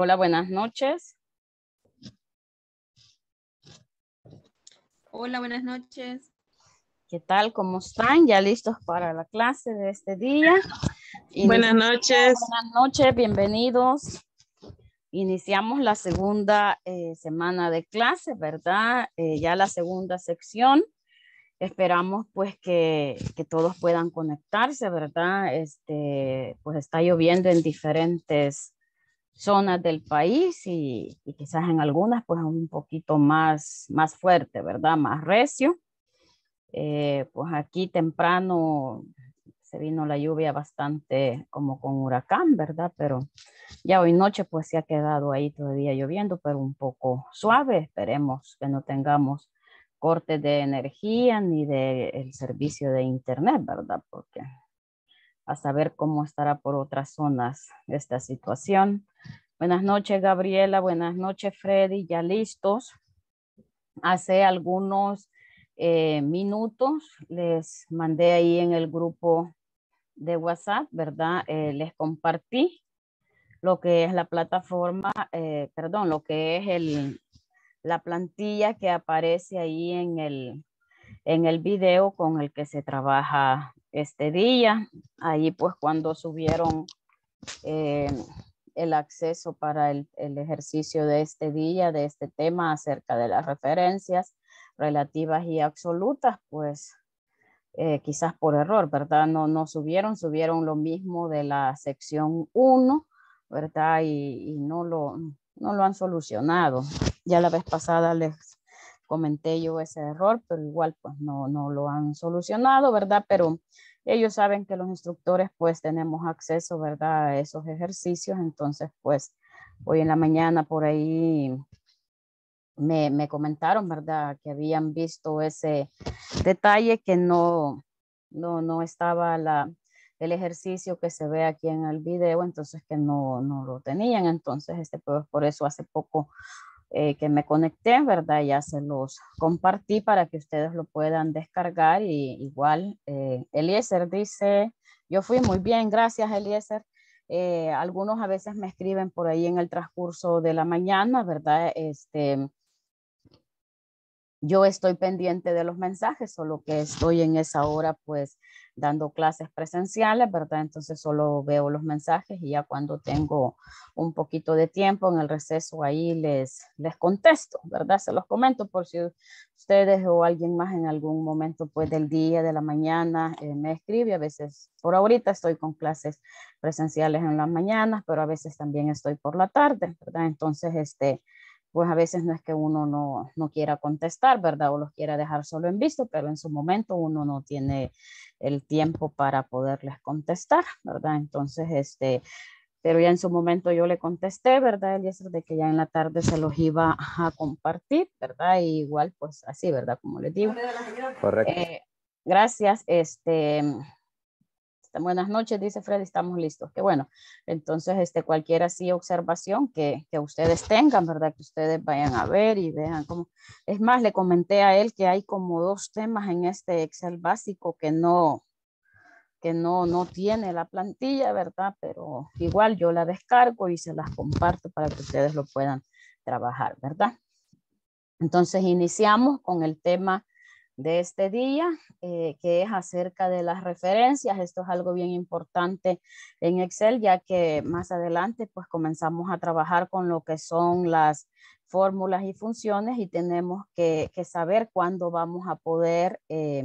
Hola, buenas noches. Hola, buenas noches. ¿Qué tal? ¿Cómo están? ¿Ya listos para la clase de este día? buenas noches. Buenas noches, bienvenidos. Iniciamos la segunda eh, semana de clase, ¿verdad? Eh, ya la segunda sección. Esperamos pues que, que, todos puedan conectarse, ¿verdad? Este, pues está lloviendo en diferentes zonas del país y, quizás en algunas pues un poquito más, más fuerte, ¿verdad? Más recio. Eh, pues aquí temprano se vino la lluvia bastante como con huracán, ¿verdad? Pero ya hoy noche pues se ha quedado ahí todavía lloviendo, pero un poco suave. Esperemos que no tengamos cortes de energía ni del servicio de internet, ¿verdad? Porque a saber cómo estará por otras zonas esta situación. Buenas noches, Gabriela. Buenas noches, Freddy. Ya listos. Hace algunos eh, minutos les mandé ahí en el grupo de WhatsApp, ¿verdad? Eh, les compartí lo que es la plataforma, eh, perdón, lo que es el, la plantilla que aparece ahí en el, en el video con el que se trabaja este día. Ahí pues cuando subieron eh, el acceso para el, ejercicio de este día, de este tema acerca de las referencias relativas y absolutas, pues eh, quizás por error, ¿verdad? No, no subieron, subieron lo mismo de la sección 1, ¿verdad? Y, y no, lo, no lo han solucionado. Ya la vez pasada les comenté yo ese error, pero igual pues no, no lo han solucionado, ¿verdad? Pero ellos saben que los instructores pues tenemos acceso, ¿verdad? A esos ejercicios, entonces pues hoy en la mañana por ahí me, me comentaron, ¿verdad? Que habían visto ese detalle que no, no, no estaba la, el ejercicio que se ve aquí en el video, entonces que no, no lo tenían, entonces este, pues por eso hace poco eh, que me conecté, ¿verdad? Ya se los compartí para que ustedes lo puedan descargar. Y igual, eh, Eliezer dice, yo fui muy bien, gracias Eliezer. Eh, algunos a veces me escriben por ahí en el transcurso de la mañana, ¿verdad? Este, yo estoy pendiente de los mensajes, solo que estoy en esa hora pues dando clases presenciales, ¿verdad? Entonces solo veo los mensajes y ya cuando tengo un poquito de tiempo en el receso ahí les, les contesto, ¿verdad? Se los comento por si ustedes o alguien más en algún momento pues del día, de la mañana eh, me escribe. A veces, por ahorita estoy con clases presenciales en las mañanas, pero a veces también estoy por la tarde, ¿verdad? Entonces, este, pues a veces no es que uno no, no, quiera contestar, ¿verdad? O los quiera dejar solo en visto, pero en su momento uno no tiene el tiempo para poderles contestar, ¿verdad? Entonces, este, pero ya en su momento yo le contesté, ¿verdad, El Eliezer? De que ya en la tarde se los iba a compartir, ¿verdad? igual, pues así, ¿verdad? Como les digo. Correcto. Eh, gracias, este, Buenas noches, dice Freddy, estamos listos. Qué bueno. Entonces, este, cualquier así observación que, ustedes tengan, ¿verdad? Que ustedes vayan a ver y vean cómo. Es más, le comenté a él que hay como dos temas en este Excel básico que no, que no, no tiene la plantilla, ¿verdad? Pero igual yo la descargo y se las comparto para que ustedes lo puedan trabajar, ¿verdad? Entonces, iniciamos con el tema de este día, eh, que es acerca de las referencias. Esto es algo bien importante en Excel, ya que más adelante pues comenzamos a trabajar con lo que son las fórmulas y funciones y tenemos que, saber cuándo vamos a poder eh,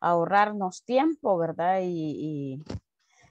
ahorrarnos tiempo, ¿verdad? y,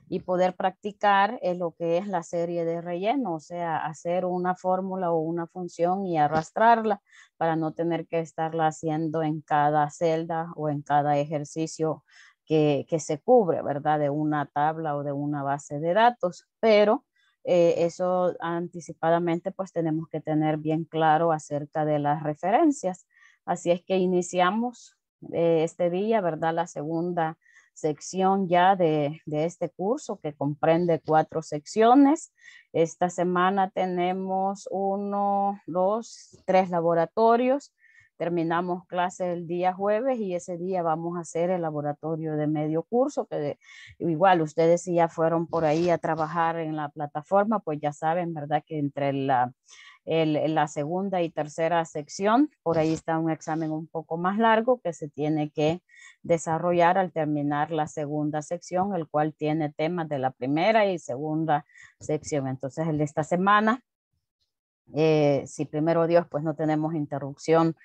y poder practicar es eh, lo que es la serie de relleno, o sea, hacer una fórmula o una función y arrastrarla para no tener que estarla haciendo en cada celda o en cada ejercicio que, se cubre, ¿verdad? De una tabla o de una base de datos, pero eh, eso anticipadamente pues tenemos que tener bien claro acerca de las referencias. Así es que iniciamos eh, este día, ¿verdad? La segunda sección ya de, este curso que comprende cuatro secciones. Esta semana tenemos uno, dos, tres laboratorios. Terminamos clase el día jueves y ese día vamos a hacer el laboratorio de medio curso, que igual ustedes si ya fueron por ahí a trabajar en la plataforma, pues ya saben, ¿verdad? Que entre la la segunda y tercera sección. Por ahí está un examen un poco más largo que se tiene que desarrollar al terminar la segunda sección, el cual tiene temas de la primera y segunda sección. Entonces, el de esta semana, eh, si primero Dios, pues no tenemos interrupción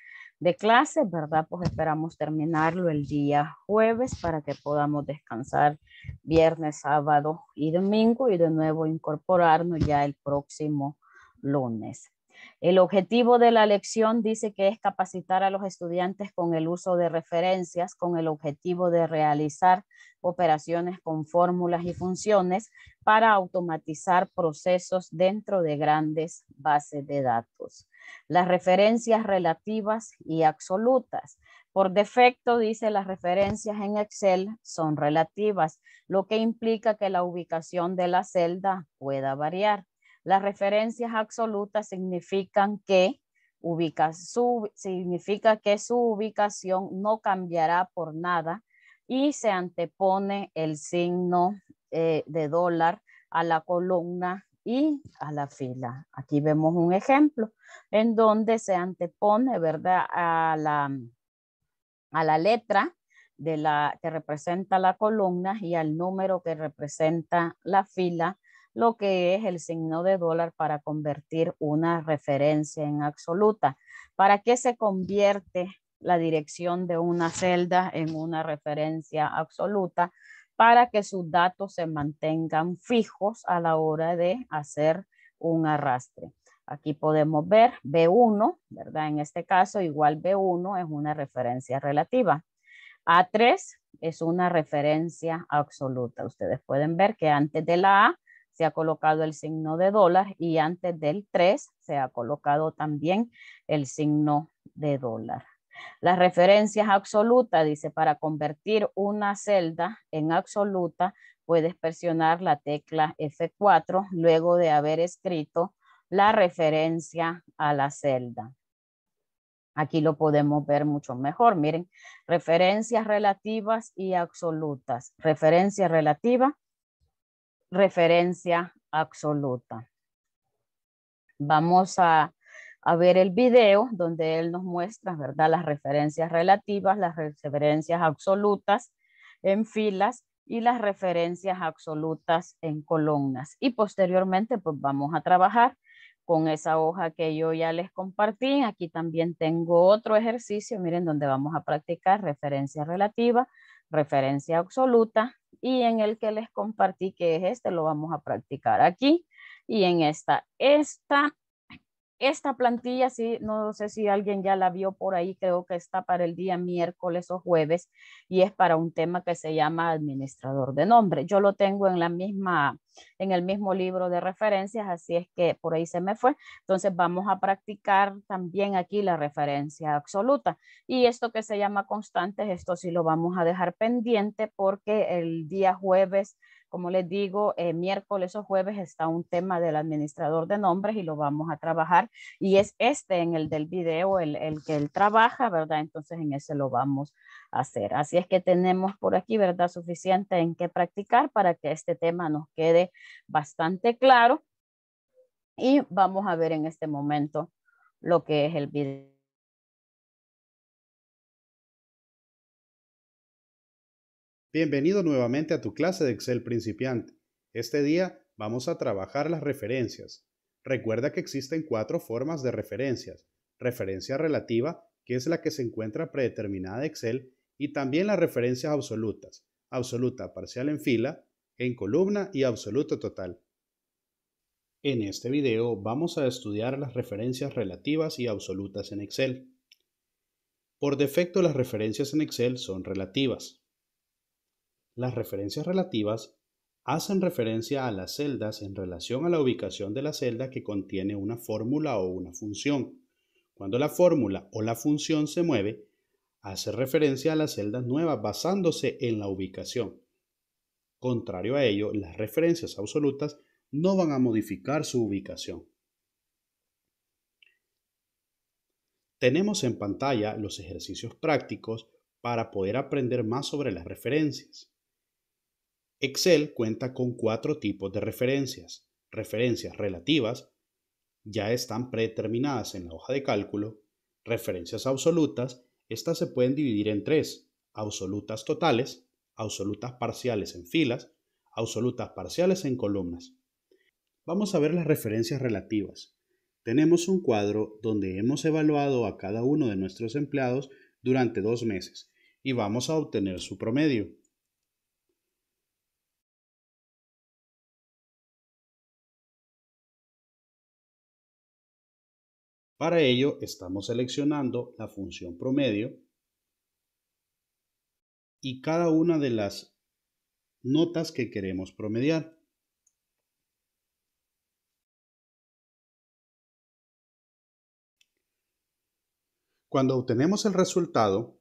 de clase, ¿verdad? Pues esperamos terminarlo el día jueves para que podamos descansar viernes, sábado y domingo y de nuevo incorporarnos ya el próximo lunes. El objetivo de la lección dice que es capacitar a los estudiantes con el uso de referencias, con el objetivo de realizar operaciones con fórmulas y funciones para automatizar procesos dentro de grandes bases de datos. Las referencias relativas y absolutas. Por defecto, dice, las referencias en Excel son relativas, lo que implica que la ubicación de la celda pueda variar. Las referencias absolutas significan que, su, significa que su ubicación no cambiará por nada y se antepone el signo eh, de dólar a la columna y a la fila. Aquí vemos un ejemplo en donde se antepone, ¿verdad? A la, letra la, que representa la columna y al número que representa la fila lo que es el signo de dólar para convertir una referencia en absoluta. ¿Para qué se convierte la dirección de una celda en una referencia absoluta? Para que sus datos se mantengan fijos a la hora de hacer un arrastre. Aquí podemos ver B1, ¿verdad? En este caso, igual B1 es una referencia relativa. A3 es una referencia absoluta. Ustedes pueden ver que antes de la A se ha colocado el signo de dólar y antes del 3 se ha colocado también el signo de dólar. Las referencias absolutas, dice, para convertir una celda en absoluta, puedes presionar la tecla F4 luego de haber escrito la referencia a la celda. Aquí lo podemos ver mucho mejor. Miren, referencias relativas y absolutas. Referencia relativa referencia absoluta. Vamos a, ver el video donde él nos muestra, ¿verdad? Las referencias relativas, las referencias absolutas en filas y las referencias absolutas en columnas. Y posteriormente, pues vamos a trabajar con esa hoja que yo ya les compartí. Aquí también tengo otro ejercicio, miren, donde vamos a practicar referencia relativa, referencia absoluta y en el que les compartí que es este, lo vamos a practicar aquí y en esta, esta esta plantilla, sí, no sé si alguien ya la vio por ahí, creo que está para el día miércoles o jueves y es para un tema que se llama administrador de nombre. Yo lo tengo en la misma, en el mismo libro de referencias, así es que por ahí se me fue. Entonces vamos a practicar también aquí la referencia absoluta. Y esto que se llama constantes, esto sí lo vamos a dejar pendiente porque el día jueves como les digo, eh, miércoles o jueves está un tema del administrador de nombres y lo vamos a trabajar. Y es este en el del video, el, el que él trabaja, ¿verdad? Entonces en ese lo vamos a hacer. Así es que tenemos por aquí, ¿verdad? Suficiente en qué practicar para que este tema nos quede bastante claro. Y vamos a ver en este momento lo que es el video. Bienvenido nuevamente a tu clase de Excel principiante. Este día vamos a trabajar las referencias. Recuerda que existen cuatro formas de referencias. Referencia relativa, que es la que se encuentra predeterminada de Excel, y también las referencias absolutas. Absoluta parcial en fila, en columna y absoluto total. En este video vamos a estudiar las referencias relativas y absolutas en Excel. Por defecto las referencias en Excel son relativas, las referencias relativas hacen referencia a las celdas en relación a la ubicación de la celda que contiene una fórmula o una función. Cuando la fórmula o la función se mueve, hace referencia a las celdas nuevas basándose en la ubicación. Contrario a ello, las referencias absolutas no van a modificar su ubicación. Tenemos en pantalla los ejercicios prácticos para poder aprender más sobre las referencias. Excel cuenta con cuatro tipos de referencias. Referencias relativas, ya están predeterminadas en la hoja de cálculo. Referencias absolutas, estas se pueden dividir en tres. Absolutas totales, absolutas parciales en filas, absolutas parciales en columnas. Vamos a ver las referencias relativas. Tenemos un cuadro donde hemos evaluado a cada uno de nuestros empleados durante dos meses y vamos a obtener su promedio. Para ello estamos seleccionando la función promedio y cada una de las notas que queremos promediar. Cuando obtenemos el resultado,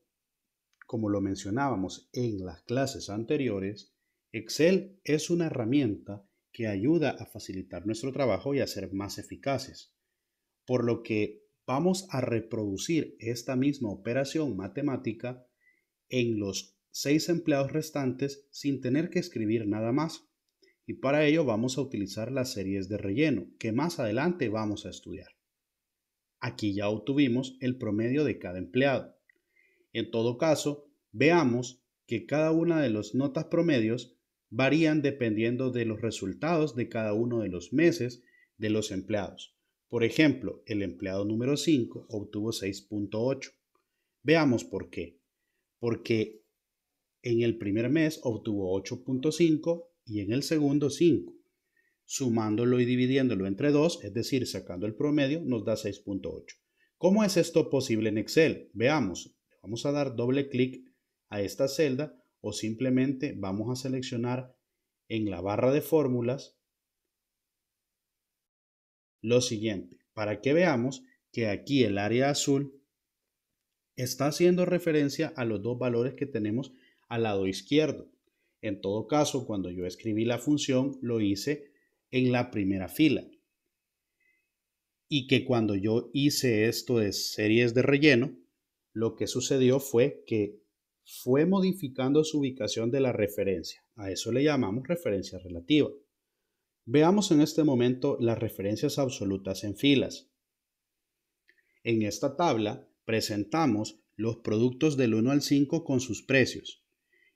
como lo mencionábamos en las clases anteriores, Excel es una herramienta que ayuda a facilitar nuestro trabajo y a ser más eficaces por lo que vamos a reproducir esta misma operación matemática en los seis empleados restantes sin tener que escribir nada más. Y para ello vamos a utilizar las series de relleno, que más adelante vamos a estudiar. Aquí ya obtuvimos el promedio de cada empleado. En todo caso, veamos que cada una de las notas promedios varían dependiendo de los resultados de cada uno de los meses de los empleados. Por ejemplo, el empleado número 5 obtuvo 6.8. Veamos por qué. Porque en el primer mes obtuvo 8.5 y en el segundo 5. Sumándolo y dividiéndolo entre 2, es decir, sacando el promedio, nos da 6.8. ¿Cómo es esto posible en Excel? Veamos, vamos a dar doble clic a esta celda o simplemente vamos a seleccionar en la barra de fórmulas lo siguiente, para que veamos que aquí el área azul está haciendo referencia a los dos valores que tenemos al lado izquierdo. En todo caso, cuando yo escribí la función, lo hice en la primera fila. Y que cuando yo hice esto de series de relleno, lo que sucedió fue que fue modificando su ubicación de la referencia. A eso le llamamos referencia relativa. Veamos en este momento las referencias absolutas en filas. En esta tabla presentamos los productos del 1 al 5 con sus precios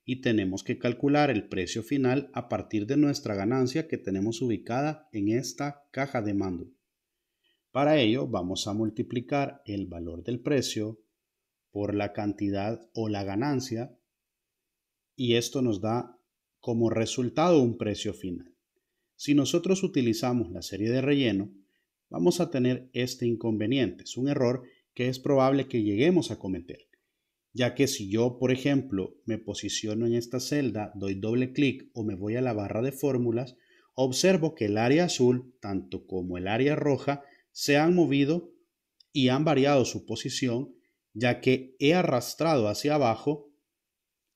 y tenemos que calcular el precio final a partir de nuestra ganancia que tenemos ubicada en esta caja de mando. Para ello vamos a multiplicar el valor del precio por la cantidad o la ganancia y esto nos da como resultado un precio final. Si nosotros utilizamos la serie de relleno, vamos a tener este inconveniente. Es un error que es probable que lleguemos a cometer, ya que si yo, por ejemplo, me posiciono en esta celda, doy doble clic o me voy a la barra de fórmulas, observo que el área azul, tanto como el área roja, se han movido y han variado su posición, ya que he arrastrado hacia abajo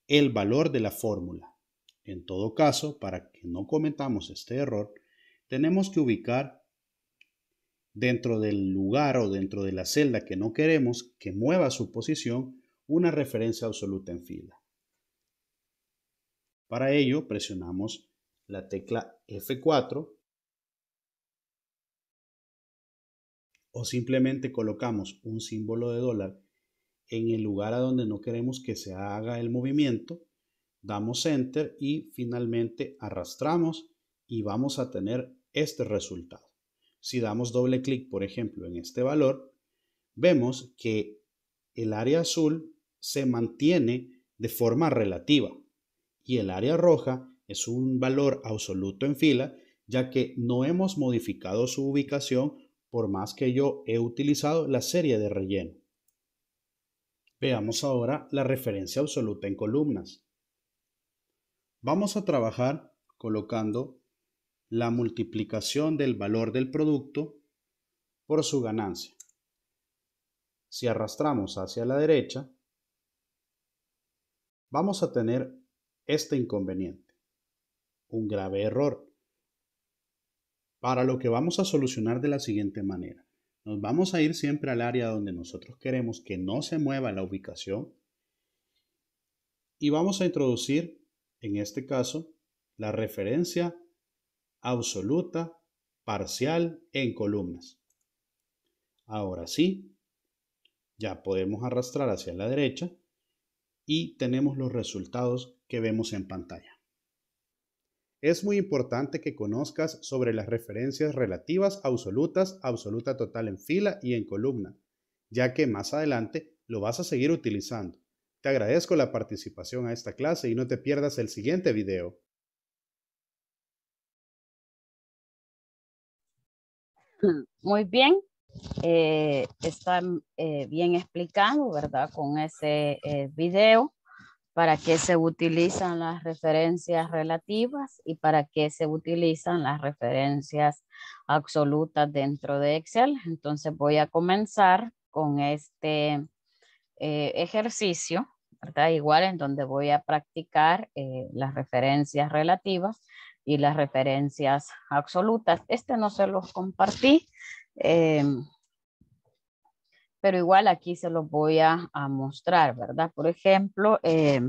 el valor de la fórmula. En todo caso, para que no cometamos este error, tenemos que ubicar dentro del lugar o dentro de la celda que no queremos que mueva su posición una referencia absoluta en fila. Para ello presionamos la tecla F4 o simplemente colocamos un símbolo de dólar en el lugar a donde no queremos que se haga el movimiento damos enter y finalmente arrastramos y vamos a tener este resultado. Si damos doble clic, por ejemplo, en este valor, vemos que el área azul se mantiene de forma relativa y el área roja es un valor absoluto en fila, ya que no hemos modificado su ubicación por más que yo he utilizado la serie de relleno. Veamos ahora la referencia absoluta en columnas. Vamos a trabajar colocando la multiplicación del valor del producto por su ganancia. Si arrastramos hacia la derecha, vamos a tener este inconveniente, un grave error, para lo que vamos a solucionar de la siguiente manera. Nos vamos a ir siempre al área donde nosotros queremos que no se mueva la ubicación y vamos a introducir en este caso, la referencia absoluta parcial en columnas. Ahora sí, ya podemos arrastrar hacia la derecha y tenemos los resultados que vemos en pantalla. Es muy importante que conozcas sobre las referencias relativas absolutas, absoluta total en fila y en columna, ya que más adelante lo vas a seguir utilizando. Te agradezco la participación a esta clase y no te pierdas el siguiente video. Muy bien, eh, está eh, bien explicado, ¿verdad? Con ese eh, video, para qué se utilizan las referencias relativas y para qué se utilizan las referencias absolutas dentro de Excel. Entonces voy a comenzar con este ejercicio Igual en donde voy a practicar eh, las referencias relativas y las referencias absolutas. Este no se los compartí, eh, pero igual aquí se los voy a, mostrar, ¿verdad? Por ejemplo, eh,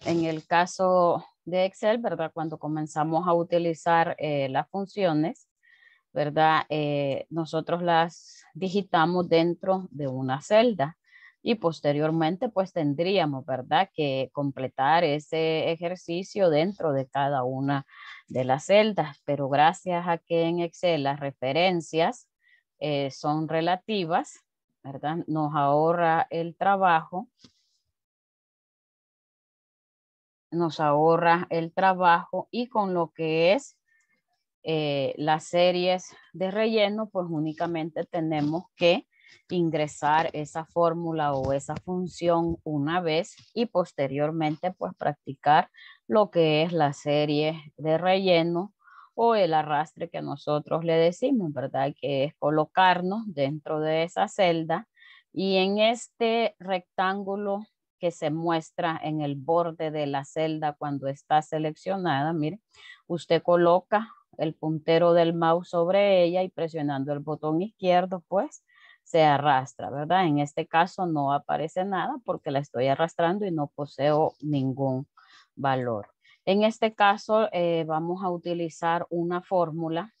en el caso de Excel, ¿verdad? Cuando comenzamos a utilizar las funciones, ¿verdad? nosotros las digitamos dentro de una celda y posteriormente pues tendríamos, ¿verdad?, que completar ese ejercicio dentro de cada una de las celdas, pero gracias a que en Excel las referencias eh, son relativas, ¿verdad? Nos ahorra el trabajo, nos ahorra el trabajo y con lo que es eh, las series de relleno, pues únicamente tenemos que ingresar esa fórmula o esa función una vez y posteriormente pues practicar lo que es la serie de relleno o el arrastre que nosotros le decimos, ¿verdad? Que es colocarnos dentro de esa celda y en este rectángulo que se muestra en el borde de la celda cuando está seleccionada, mire, usted coloca el puntero del mouse sobre ella y presionando el botón izquierdo, pues se arrastra, ¿verdad? En este caso no aparece nada porque la estoy arrastrando y no poseo ningún valor. En este caso eh, vamos a utilizar una fórmula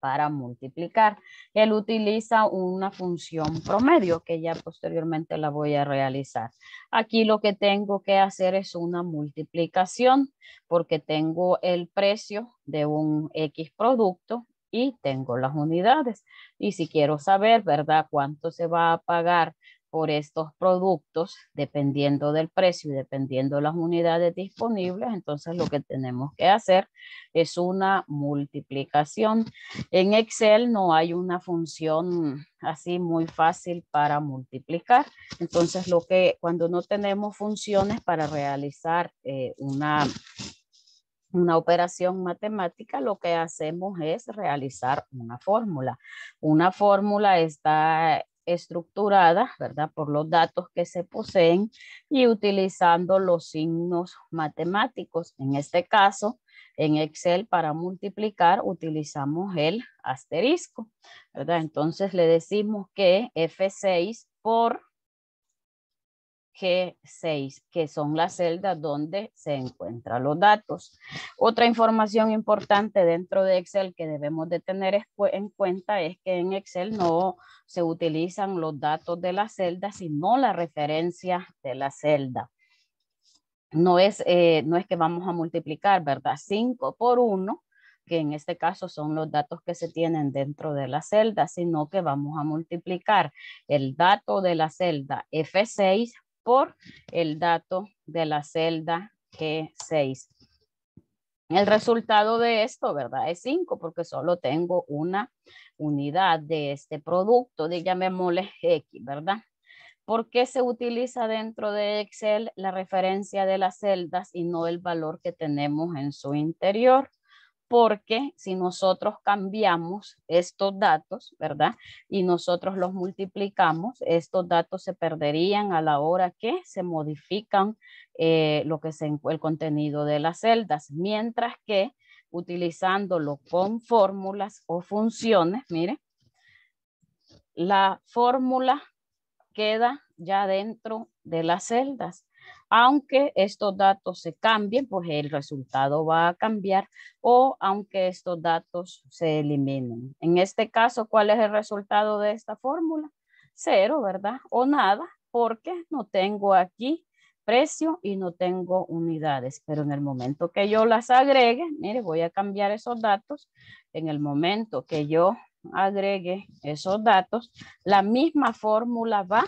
para multiplicar. Él utiliza una función promedio que ya posteriormente la voy a realizar. Aquí lo que tengo que hacer es una multiplicación porque tengo el precio de un X producto y tengo las unidades. Y si quiero saber, ¿verdad? ¿Cuánto se va a pagar por estos productos, dependiendo del precio y dependiendo las unidades disponibles, entonces lo que tenemos que hacer es una multiplicación. En Excel no hay una función así muy fácil para multiplicar, entonces lo que cuando no tenemos funciones para realizar eh, una una operación matemática, lo que hacemos es realizar una fórmula. Una fórmula está estructurada, ¿verdad? Por los datos que se poseen y utilizando los signos matemáticos. En este caso, en Excel para multiplicar utilizamos el asterisco, ¿verdad? Entonces le decimos que F6 por 6 que son las celdas donde se encuentran los datos. Otra información importante dentro de Excel que debemos de tener en cuenta es que en Excel no se utilizan los datos de la celda, sino la referencia de la celda. No es, eh, no es que vamos a multiplicar, ¿verdad? 5 por 1, que en este caso son los datos que se tienen dentro de la celda, sino que vamos a multiplicar el dato de la celda F6 el dato de la celda G6. El resultado de esto, ¿verdad? Es 5 porque solo tengo una unidad de este producto, de llamémosle X, ¿verdad? ¿Por qué se utiliza dentro de Excel la referencia de las celdas y no el valor que tenemos en su interior? porque si nosotros cambiamos estos datos, ¿verdad? Y nosotros los multiplicamos, estos datos se perderían a la hora que se modifican eh, lo que el contenido de las celdas, mientras que utilizándolo con fórmulas o funciones, mire, la fórmula queda ya dentro de las celdas aunque estos datos se cambien, pues el resultado va a cambiar o aunque estos datos se eliminen. En este caso, ¿cuál es el resultado de esta fórmula? Cero, ¿verdad? O nada, porque no tengo aquí precio y no tengo unidades, pero en el momento que yo las agregue, mire, voy a cambiar esos datos, en el momento que yo agregue esos datos, la misma fórmula va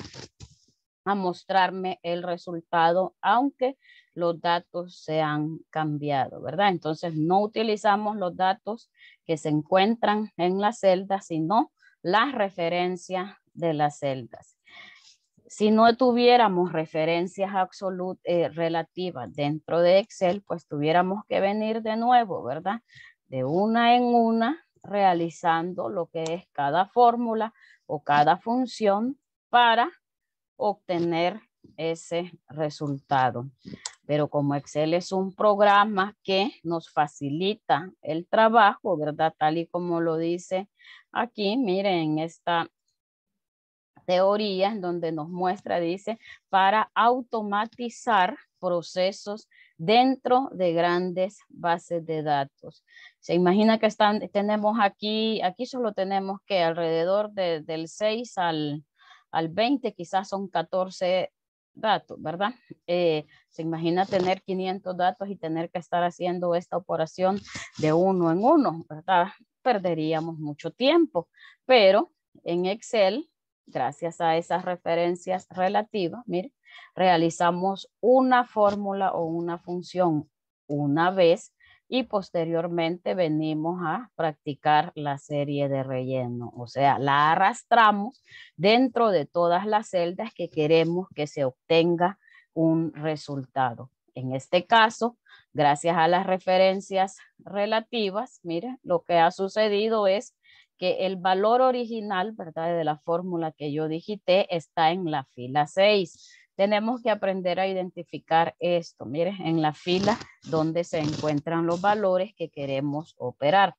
a mostrarme el resultado, aunque los datos se han cambiado, ¿verdad? Entonces, no utilizamos los datos que se encuentran en la celda, sino las referencias de las celdas. Si no tuviéramos referencias absolutas eh, relativas dentro de Excel, pues tuviéramos que venir de nuevo, ¿verdad? De una en una, realizando lo que es cada fórmula o cada función para obtener ese resultado. Pero como Excel es un programa que nos facilita el trabajo, ¿verdad? Tal y como lo dice aquí, miren, esta teoría en donde nos muestra, dice, para automatizar procesos dentro de grandes bases de datos. Se imagina que están, tenemos aquí, aquí solo tenemos que alrededor de, del 6 al al 20 quizás son 14 datos, ¿verdad? Eh, se imagina tener 500 datos y tener que estar haciendo esta operación de uno en uno, ¿verdad? Perderíamos mucho tiempo, pero en Excel, gracias a esas referencias relativas, mire, realizamos una fórmula o una función una vez y posteriormente venimos a practicar la serie de relleno, o sea, la arrastramos dentro de todas las celdas que queremos que se obtenga un resultado. En este caso, gracias a las referencias relativas, mire, lo que ha sucedido es que el valor original, ¿verdad? De la fórmula que yo digité está en la fila 6 tenemos que aprender a identificar esto, miren, en la fila donde se encuentran los valores que queremos operar.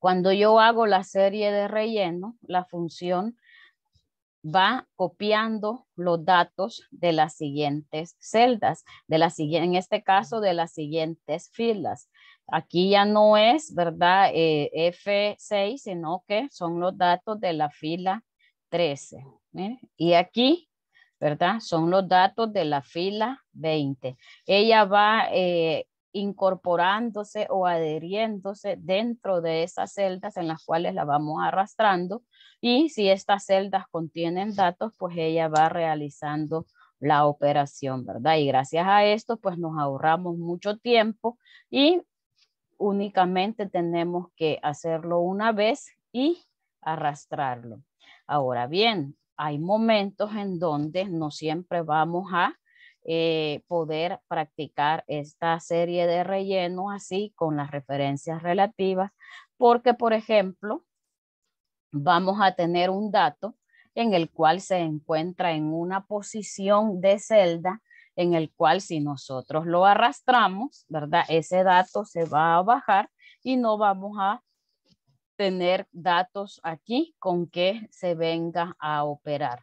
Cuando yo hago la serie de relleno, la función va copiando los datos de las siguientes celdas, de la, en este caso de las siguientes filas. Aquí ya no es, ¿verdad? Eh, F6, sino que son los datos de la fila 13. Y aquí ¿verdad? Son los datos de la fila 20. Ella va eh, incorporándose o adheriéndose dentro de esas celdas en las cuales la vamos arrastrando y si estas celdas contienen datos, pues ella va realizando la operación, ¿verdad? Y gracias a esto, pues nos ahorramos mucho tiempo y únicamente tenemos que hacerlo una vez y arrastrarlo. Ahora bien, hay momentos en donde no siempre vamos a eh, poder practicar esta serie de rellenos así con las referencias relativas, porque, por ejemplo, vamos a tener un dato en el cual se encuentra en una posición de celda en el cual si nosotros lo arrastramos, ¿verdad? Ese dato se va a bajar y no vamos a tener datos aquí con que se venga a operar,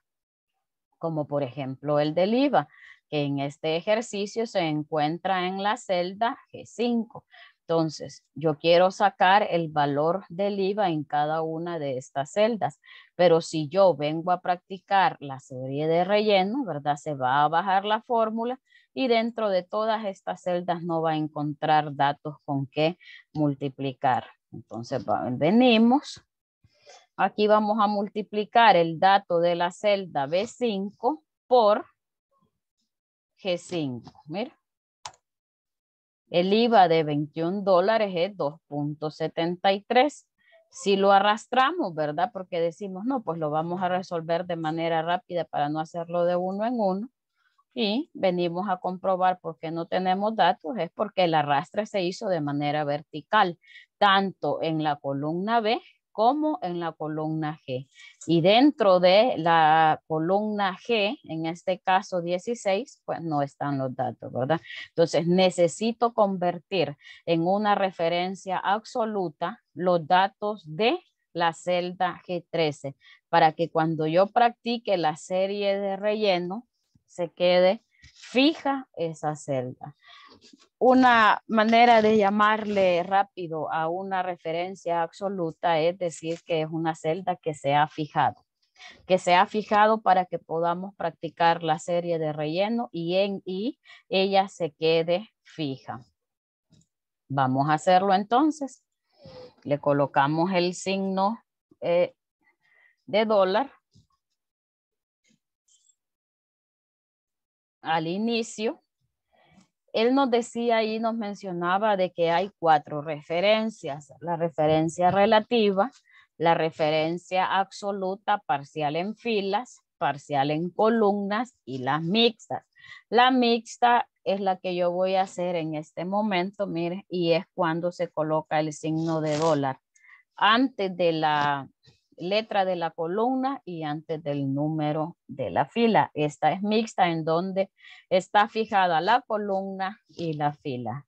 como por ejemplo el del IVA, que en este ejercicio se encuentra en la celda G5. Entonces, yo quiero sacar el valor del IVA en cada una de estas celdas, pero si yo vengo a practicar la serie de relleno, ¿verdad? Se va a bajar la fórmula y dentro de todas estas celdas no va a encontrar datos con qué multiplicar. Entonces venimos. Aquí vamos a multiplicar el dato de la celda B5 por G5. Mira. El IVA de 21 dólares es 2.73. Si lo arrastramos, ¿verdad? Porque decimos, no, pues lo vamos a resolver de manera rápida para no hacerlo de uno en uno. Y venimos a comprobar por qué no tenemos datos, es porque el arrastre se hizo de manera vertical tanto en la columna B como en la columna G. Y dentro de la columna G, en este caso 16, pues no están los datos, ¿verdad? Entonces necesito convertir en una referencia absoluta los datos de la celda G13 para que cuando yo practique la serie de relleno se quede fija esa celda. Una manera de llamarle rápido a una referencia absoluta es decir que es una celda que se ha fijado, que se ha fijado para que podamos practicar la serie de relleno y en y ella se quede fija. Vamos a hacerlo entonces. Le colocamos el signo eh, de dólar al inicio, él nos decía y nos mencionaba de que hay cuatro referencias, la referencia relativa, la referencia absoluta, parcial en filas, parcial en columnas y las mixtas. La mixta es la que yo voy a hacer en este momento, mire, y es cuando se coloca el signo de dólar antes de la letra de la columna y antes del número de la fila. Esta es mixta en donde está fijada la columna y la fila.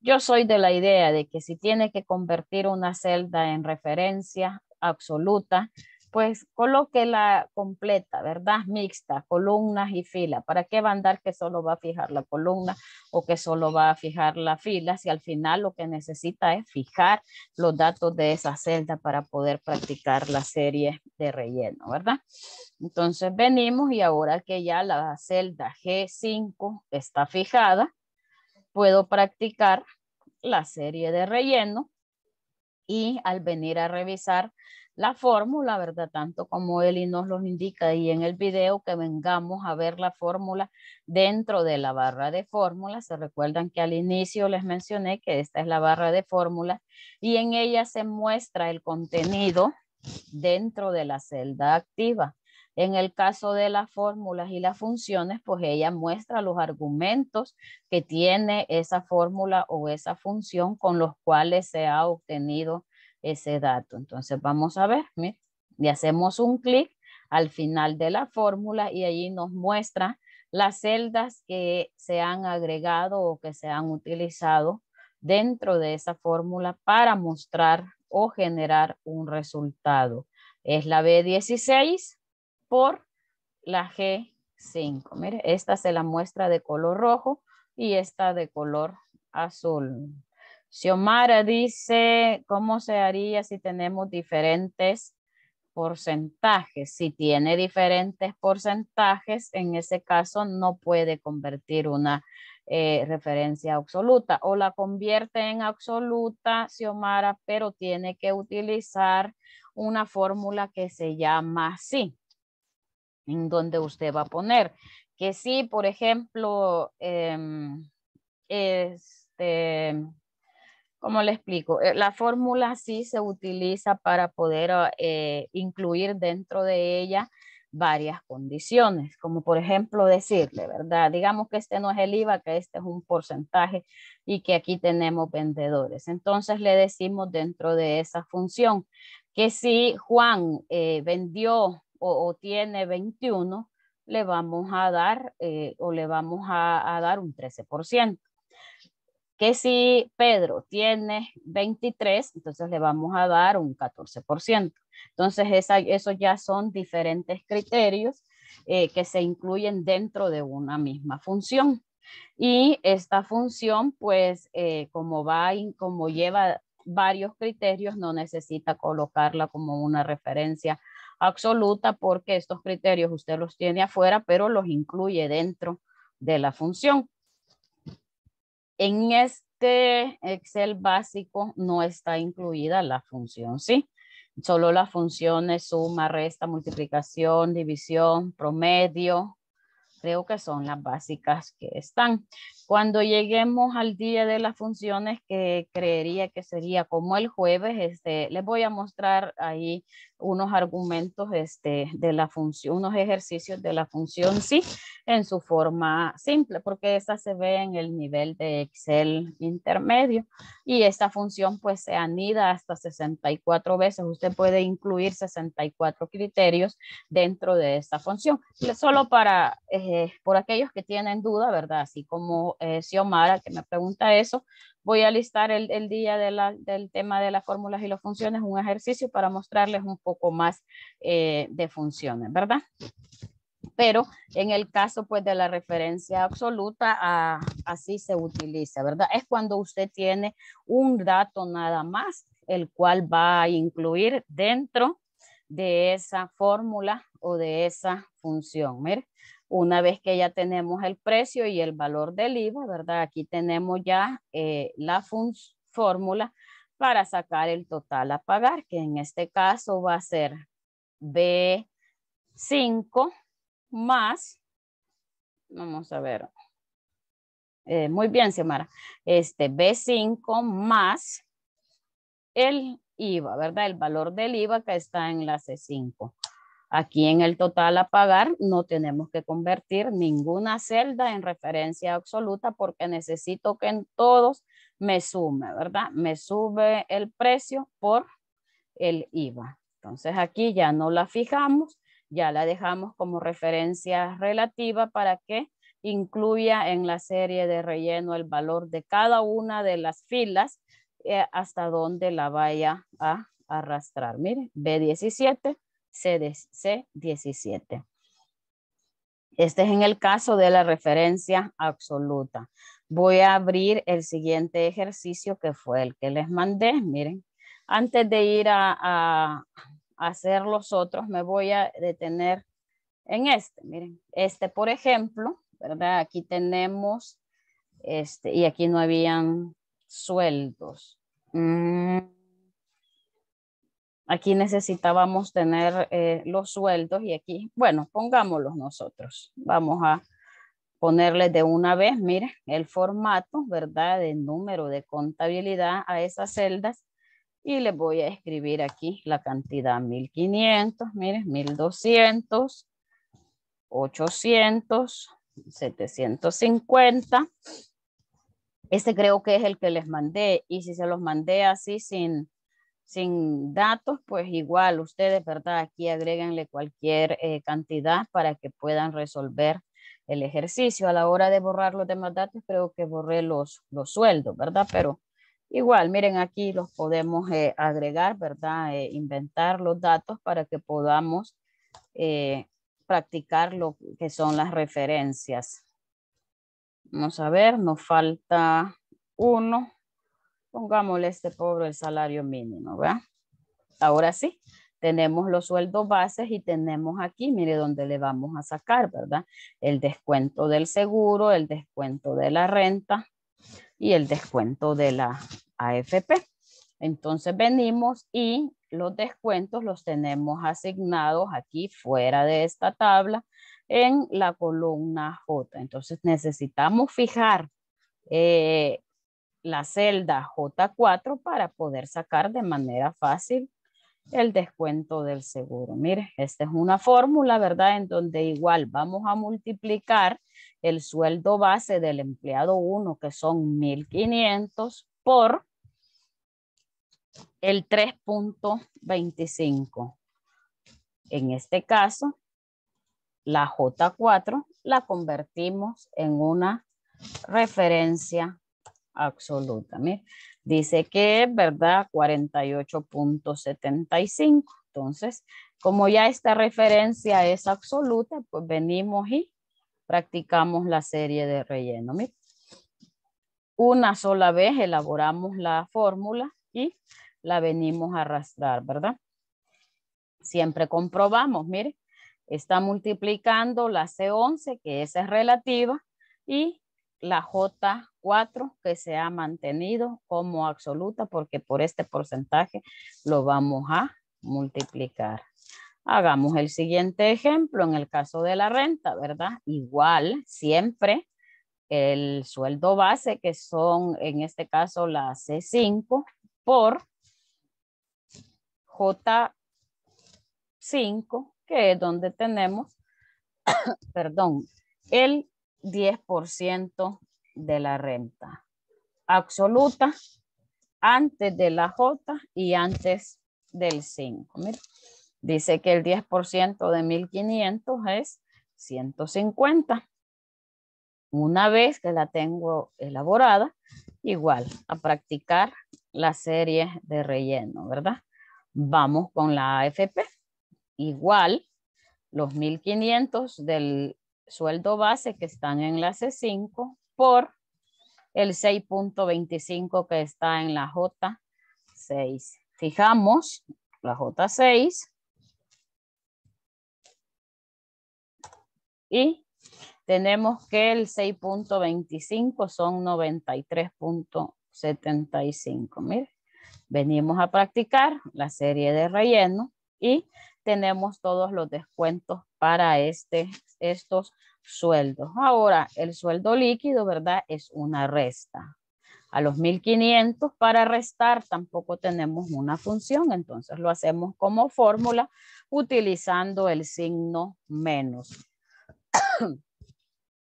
Yo soy de la idea de que si tiene que convertir una celda en referencia absoluta, pues coloque la completa, ¿verdad? Mixta, columnas y fila. ¿Para qué va a andar que solo va a fijar la columna o que solo va a fijar la fila si al final lo que necesita es fijar los datos de esa celda para poder practicar la serie de relleno, ¿verdad? Entonces venimos y ahora que ya la celda G5 está fijada, puedo practicar la serie de relleno y al venir a revisar la fórmula, ¿verdad? Tanto como Eli nos lo indica y en el video que vengamos a ver la fórmula dentro de la barra de fórmulas. Se recuerdan que al inicio les mencioné que esta es la barra de fórmulas y en ella se muestra el contenido dentro de la celda activa. En el caso de las fórmulas y las funciones, pues ella muestra los argumentos que tiene esa fórmula o esa función con los cuales se ha obtenido ese dato. Entonces vamos a ver, y hacemos un clic al final de la fórmula y allí nos muestra las celdas que se han agregado o que se han utilizado dentro de esa fórmula para mostrar o generar un resultado. Es la B16 por la G5. Mire, esta se la muestra de color rojo y esta de color azul. Xiomara dice, ¿cómo se haría si tenemos diferentes porcentajes? Si tiene diferentes porcentajes, en ese caso no puede convertir una eh, referencia absoluta o la convierte en absoluta, Xiomara, pero tiene que utilizar una fórmula que se llama sí, en donde usted va a poner que si, por ejemplo, em, este, como le explico, eh, la fórmula sí se utiliza para poder ah, eh, incluir dentro de ella varias condiciones, como por ejemplo decirle, ¿verdad? Digamos que este no es el IVA, que este es un porcentaje y que aquí tenemos vendedores. Entonces le decimos dentro de esa función que si Juan eh, vendió o, tiene 21, le vamos a dar o le vamos a, a dar un 13% que si Pedro tiene 23, entonces le vamos a dar un 14%. Entonces, esos ya son diferentes criterios eh, que se incluyen dentro de una misma función. Y esta función, pues, eh, como, va, como lleva varios criterios, no necesita colocarla como una referencia absoluta porque estos criterios usted los tiene afuera, pero los incluye dentro de la función. En este Excel básico no está incluida la función, ¿sí? Solo las funciones suma, resta, multiplicación, división, promedio. Creo que son las básicas que están. Cuando lleguemos al día de las funciones, que creería que sería como el jueves, este, les voy a mostrar ahí unos argumentos este, de la función, unos ejercicios de la función sí, en su forma simple, porque esa se ve en el nivel de Excel intermedio y esta función pues se anida hasta 64 veces. Usted puede incluir 64 criterios dentro de esta función. Solo para, eh, por aquellos que tienen duda, ¿verdad? Así como eh, Xiomara, que me pregunta eso, voy a listar el, día del tema de las fórmulas y las funciones, un ejercicio para mostrarles un poco más eh, de funciones, ¿verdad? Pero en el caso pues de la referencia absoluta, a, así se utiliza, ¿verdad? Es cuando usted tiene un dato nada más, el cual va a incluir dentro de esa fórmula o de esa función. Mire, una vez que ya tenemos el precio y el valor del IVA, ¿verdad? Aquí tenemos ya eh, la fórmula para sacar el total a pagar, que en este caso va a ser B5 más, vamos a ver, eh, muy bien, Xiomara, este B5 más el IVA, ¿verdad? El valor del IVA que está en la C5. Aquí en el total a pagar no tenemos que convertir ninguna celda en referencia absoluta porque necesito que en todos me sume, ¿verdad? Me sube el precio por el IVA. Entonces aquí ya no la fijamos, ya la dejamos como referencia relativa para que incluya en la serie de relleno el valor de cada una de las filas eh, hasta donde la vaya a arrastrar. Mire, B17 C17. Este es en el caso de la referencia absoluta. Voy a abrir el siguiente ejercicio que fue el que les mandé. Miren, antes de ir a, hacer los otros, me voy a detener en este. Miren, este por ejemplo, ¿verdad? Aquí tenemos este y aquí no habían sueldos. Mm. Aquí necesitábamos tener eh, los sueldos y aquí, bueno, pongámoslos nosotros. Vamos a ponerle de una vez, mire, el formato, ¿verdad? De número de contabilidad a esas celdas y les voy a escribir aquí la cantidad 1500, miren, 1200, 800, 750. Este creo que es el que les mandé y si se los mandé así sin sin datos, pues igual ustedes, ¿verdad? Aquí agréganle cualquier eh, cantidad para que puedan resolver el ejercicio. A la hora de borrar los demás datos, creo que borré los, los sueldos, ¿verdad? Pero igual, miren, aquí los podemos eh, agregar, ¿verdad? Eh, inventar los datos para que podamos practicar lo que son las referencias. Vamos a ver, nos falta uno. Pongámosle este pobre el salario mínimo, ¿verdad? Ahora sí, tenemos los sueldos bases y tenemos aquí, mire, dónde le vamos a sacar, ¿verdad? El descuento del seguro, el descuento de la renta y el descuento de la AFP. Entonces venimos y los descuentos los tenemos asignados aquí fuera de esta tabla en la columna J. Entonces necesitamos fijar eh, la celda J4 para poder sacar de manera fácil el descuento del seguro. Mire, esta es una fórmula, ¿verdad? En donde igual vamos a multiplicar el sueldo base del empleado 1, que son 1,500, por el 3.25. En este caso, la J4 la convertimos en una referencia absoluta. dice que es verdad 48.75. Entonces, como ya esta referencia es absoluta, pues venimos y practicamos la serie de relleno. Una sola vez elaboramos la fórmula y la venimos a arrastrar, ¿verdad? Siempre comprobamos, mire, está multiplicando la C11, que esa es relativa, y la J4 que se ha mantenido como absoluta porque por este porcentaje lo vamos a multiplicar. Hagamos el siguiente ejemplo en el caso de la renta, ¿verdad? Igual, siempre el sueldo base que son en este caso la C5 por J5 que es donde tenemos, perdón, el 10% de la renta absoluta antes de la J y antes del 5. dice que el 10% de 1500 es 150. Una vez que la tengo elaborada, igual a practicar la serie de relleno, ¿verdad? Vamos con la AFP. Igual los 1500 del sueldo base que está en la C5 por el 6.25 que está en la J6. Fijamos la J6 y tenemos que el 6.25 son 93.75. venimos a practicar la serie de relleno y tenemos todos los descuentos para este, estos sueldos. Ahora, el sueldo líquido, ¿verdad? Es una resta. A los 1500 para restar tampoco tenemos una función, entonces lo hacemos como fórmula utilizando el signo menos.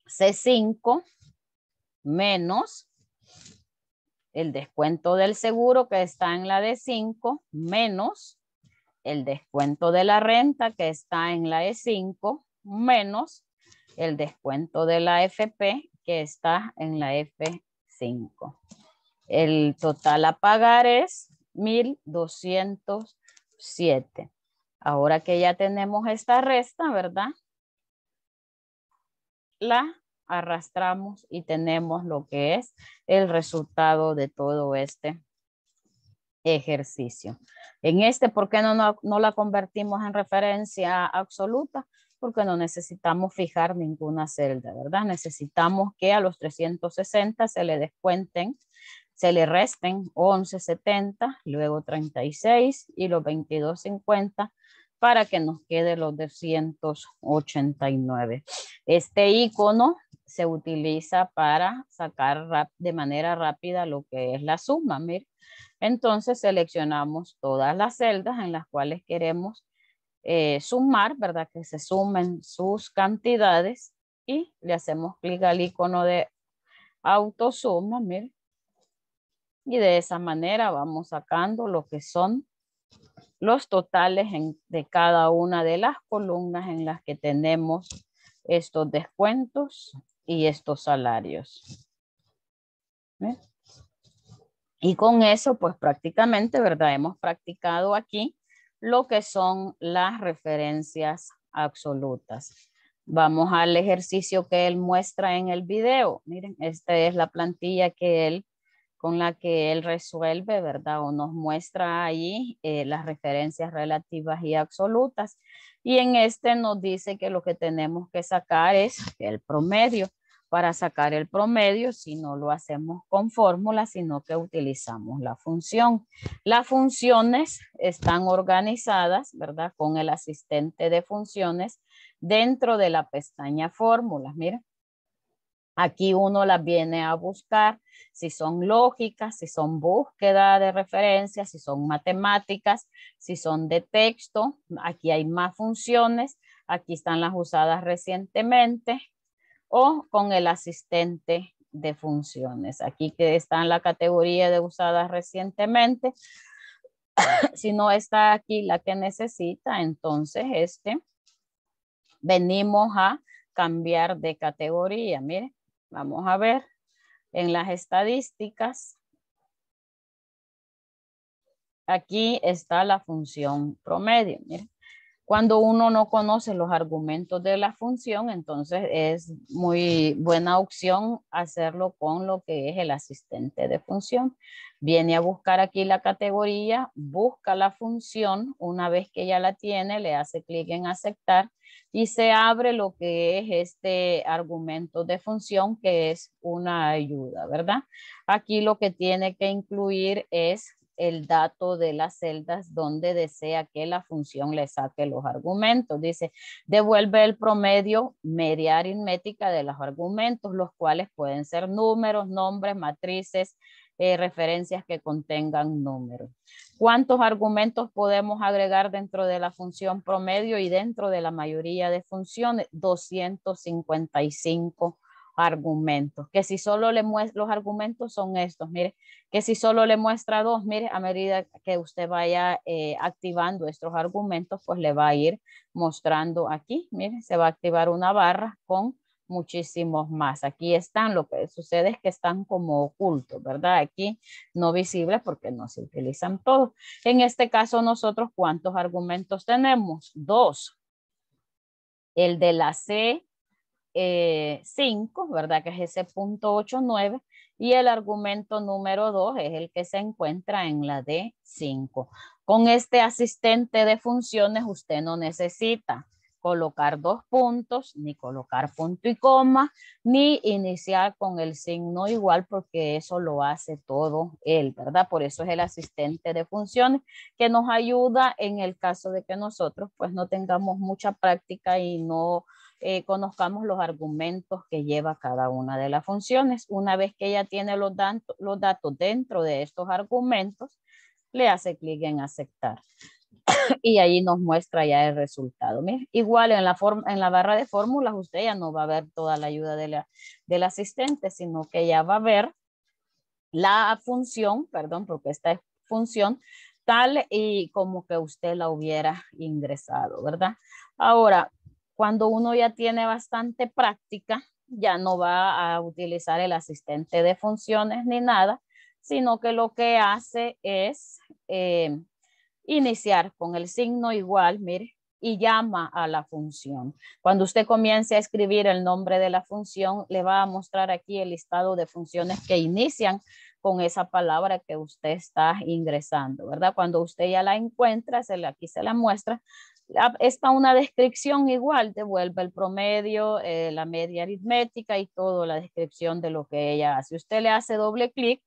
C5 menos el descuento del seguro que está en la D5 menos el descuento de la renta que está en la E5 menos el descuento de la FP que está en la F5. El total a pagar es 1,207. Ahora que ya tenemos esta resta, ¿verdad? La arrastramos y tenemos lo que es el resultado de todo este ejercicio. En este, ¿por qué no, no, la convertimos en referencia absoluta? Porque no necesitamos fijar ninguna celda, ¿verdad? Necesitamos que a los 360 se le descuenten se le resten 11.70, luego 36 y los 22.50 para que nos quede los 289. Este icono se utiliza para sacar de manera rápida lo que es la suma. mir. Entonces seleccionamos todas las celdas en las cuales queremos eh, sumar, ¿verdad? Que se sumen sus cantidades y le hacemos clic al icono de autosuma, Y de esa manera vamos sacando lo que son los totales de cada una de las columnas en las que tenemos estos descuentos y estos salarios. Y con eso, pues prácticamente, ¿verdad? Hemos practicado aquí lo que son las referencias absolutas. Vamos al ejercicio que él muestra en el video. Miren, esta es la plantilla que él, con la que él resuelve, ¿verdad? O nos muestra ahí eh, las referencias relativas y absolutas. Y en este nos dice que lo que tenemos que sacar es el promedio para sacar el promedio si no lo hacemos con fórmula, sino que utilizamos la función. Las funciones están organizadas, ¿verdad? Con el asistente de funciones dentro de la pestaña fórmulas. Mira, aquí uno las viene a buscar, si son lógicas, si son búsqueda de referencias, si son matemáticas, si son de texto. Aquí hay más funciones. Aquí están las usadas recientemente o con el asistente de funciones. Aquí que está en la categoría de usadas recientemente. si no está aquí la que necesita, entonces este venimos a cambiar de categoría. Mire, vamos a ver en las estadísticas. Aquí está la función promedio. Mire. Cuando uno no conoce los argumentos de la función, entonces es muy buena opción hacerlo con lo que es el asistente de función. Viene a buscar aquí la categoría, busca la función, una vez que ya la tiene, le hace clic en aceptar y se abre lo que es este argumento de función que es una ayuda, ¿verdad? Aquí lo que tiene que incluir es el dato de las celdas donde desea que la función le saque los argumentos. Dice, devuelve el promedio media aritmética de los argumentos, los cuales pueden ser números, nombres, matrices, eh, referencias que contengan números. ¿Cuántos argumentos podemos agregar dentro de la función promedio y dentro de la mayoría de funciones? 255 argumentos, que si solo le muestra, los argumentos son estos, mire, que si solo le muestra dos, mire, a medida que usted vaya eh, activando estos argumentos, pues le va a ir mostrando aquí, mire, se va a activar una barra con muchísimos más. Aquí están, lo que sucede es que están como ocultos, ¿verdad? Aquí no visibles porque no se utilizan todos. En este caso nosotros, ¿cuántos argumentos tenemos? Dos. El de la C 5, eh, ¿verdad? Que es ese punto 89. Y el argumento número 2 es el que se encuentra en la D5. Con este asistente de funciones usted no necesita colocar dos puntos, ni colocar punto y coma, ni iniciar con el signo igual, porque eso lo hace todo él, ¿verdad? Por eso es el asistente de funciones que nos ayuda en el caso de que nosotros pues no tengamos mucha práctica y no eh, conozcamos los argumentos que lleva cada una de las funciones. Una vez que ella tiene los, datos, los datos dentro de estos argumentos, le hace clic en aceptar. y ahí nos muestra ya el resultado. igual en la, en la barra de fórmulas, usted ya no va a ver toda la ayuda de la, del asistente, sino que ya va a ver la función, perdón, porque esta es función, tal y como que usted la hubiera ingresado, ¿verdad? Ahora, cuando uno ya tiene bastante práctica, ya no va a utilizar el asistente de funciones ni nada, sino que lo que hace es eh, iniciar con el signo igual, mire, y llama a la función. Cuando usted comience a escribir el nombre de la función, le va a mostrar aquí el listado de funciones que inician con esa palabra que usted está ingresando, ¿verdad? Cuando usted ya la encuentra, se aquí se la muestra, Está una descripción igual devuelve el promedio, eh, la media aritmética y toda la descripción de lo que ella hace. Usted le hace doble clic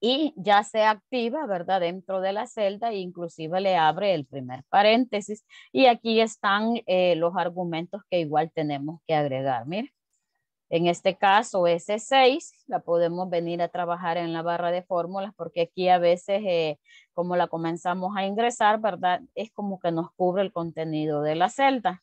y ya se activa, ¿verdad? Dentro de la celda e inclusive le abre el primer paréntesis y aquí están eh, los argumentos que igual tenemos que agregar. Mire. En este caso, s 6 la podemos venir a trabajar en la barra de fórmulas porque aquí a veces, eh, como la comenzamos a ingresar, ¿verdad? Es como que nos cubre el contenido de la celda.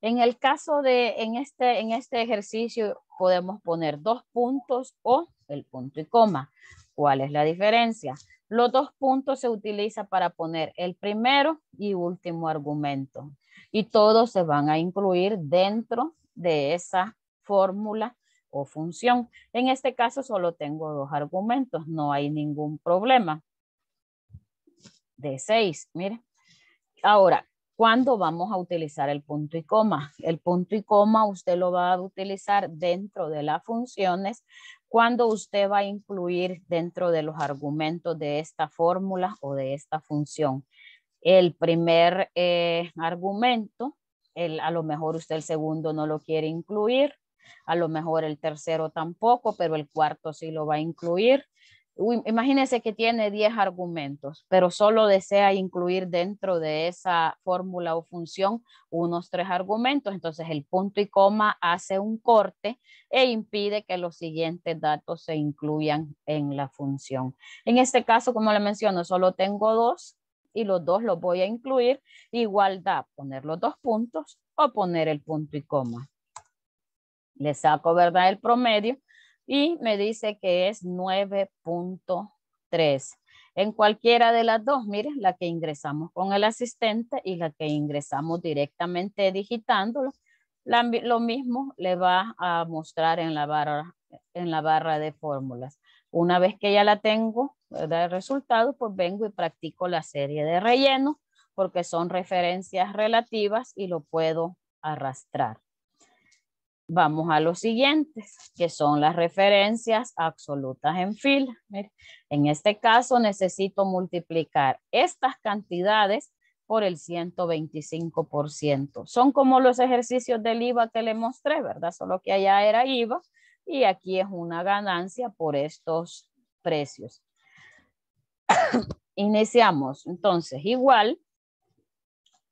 En el caso de, en este, en este ejercicio, podemos poner dos puntos o el punto y coma. ¿Cuál es la diferencia? Los dos puntos se utiliza para poner el primero y último argumento. Y todos se van a incluir dentro de esa fórmula o función. En este caso solo tengo dos argumentos, no hay ningún problema. De seis, mire. Ahora, ¿cuándo vamos a utilizar el punto y coma? El punto y coma usted lo va a utilizar dentro de las funciones cuando usted va a incluir dentro de los argumentos de esta fórmula o de esta función. El primer eh, argumento, a lo mejor usted el segundo no lo quiere incluir, a lo mejor el tercero tampoco, pero el cuarto sí lo va a incluir. imagínense que tiene 10 argumentos, pero solo desea incluir dentro de esa fórmula o función unos tres argumentos. Entonces el punto y coma hace un corte e impide que los siguientes datos se incluyan en la función. En este caso, como le menciono, solo tengo dos y los dos los voy a incluir. Igual da poner los dos puntos o poner el punto y coma. Le saco, ¿verdad? El promedio y me dice que es 9.3. En cualquiera de las dos, miren, la que ingresamos con el asistente y la que ingresamos directamente digitándolo, lo mismo le va a mostrar en la barra, en la barra de fórmulas. Una vez que ya la tengo, el resultado, pues vengo y practico la serie de relleno porque son referencias relativas y lo puedo arrastrar. Vamos a los siguientes, que son las referencias absolutas en fila. En este caso necesito multiplicar estas cantidades por el 125%. Son como los ejercicios del IVA que le mostré, ¿verdad? Solo que allá era IVA y aquí es una ganancia por estos precios. Iniciamos, entonces, igual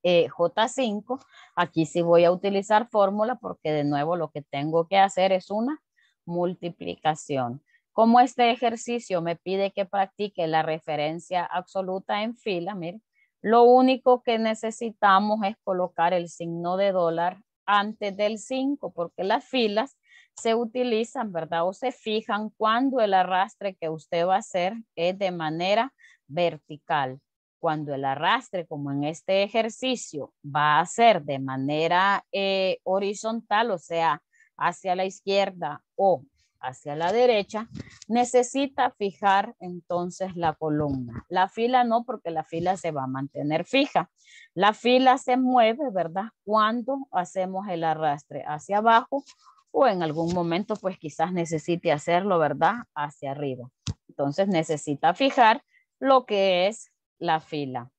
eh, J5, aquí sí voy a utilizar fórmula porque de nuevo lo que tengo que hacer es una multiplicación. Como este ejercicio me pide que practique la referencia absoluta en fila, mire, lo único que necesitamos es colocar el signo de dólar antes del 5, porque las filas se utilizan, ¿verdad? O se fijan cuando el arrastre que usted va a hacer es de manera vertical. Cuando el arrastre, como en este ejercicio, va a ser de manera eh, horizontal, o sea, hacia la izquierda o hacia la derecha, necesita fijar entonces la columna. La fila no, porque la fila se va a mantener fija. La fila se mueve, ¿verdad? Cuando hacemos el arrastre hacia abajo o en algún momento pues quizás necesite hacerlo, ¿verdad? Hacia arriba. Entonces necesita fijar lo que es la fila.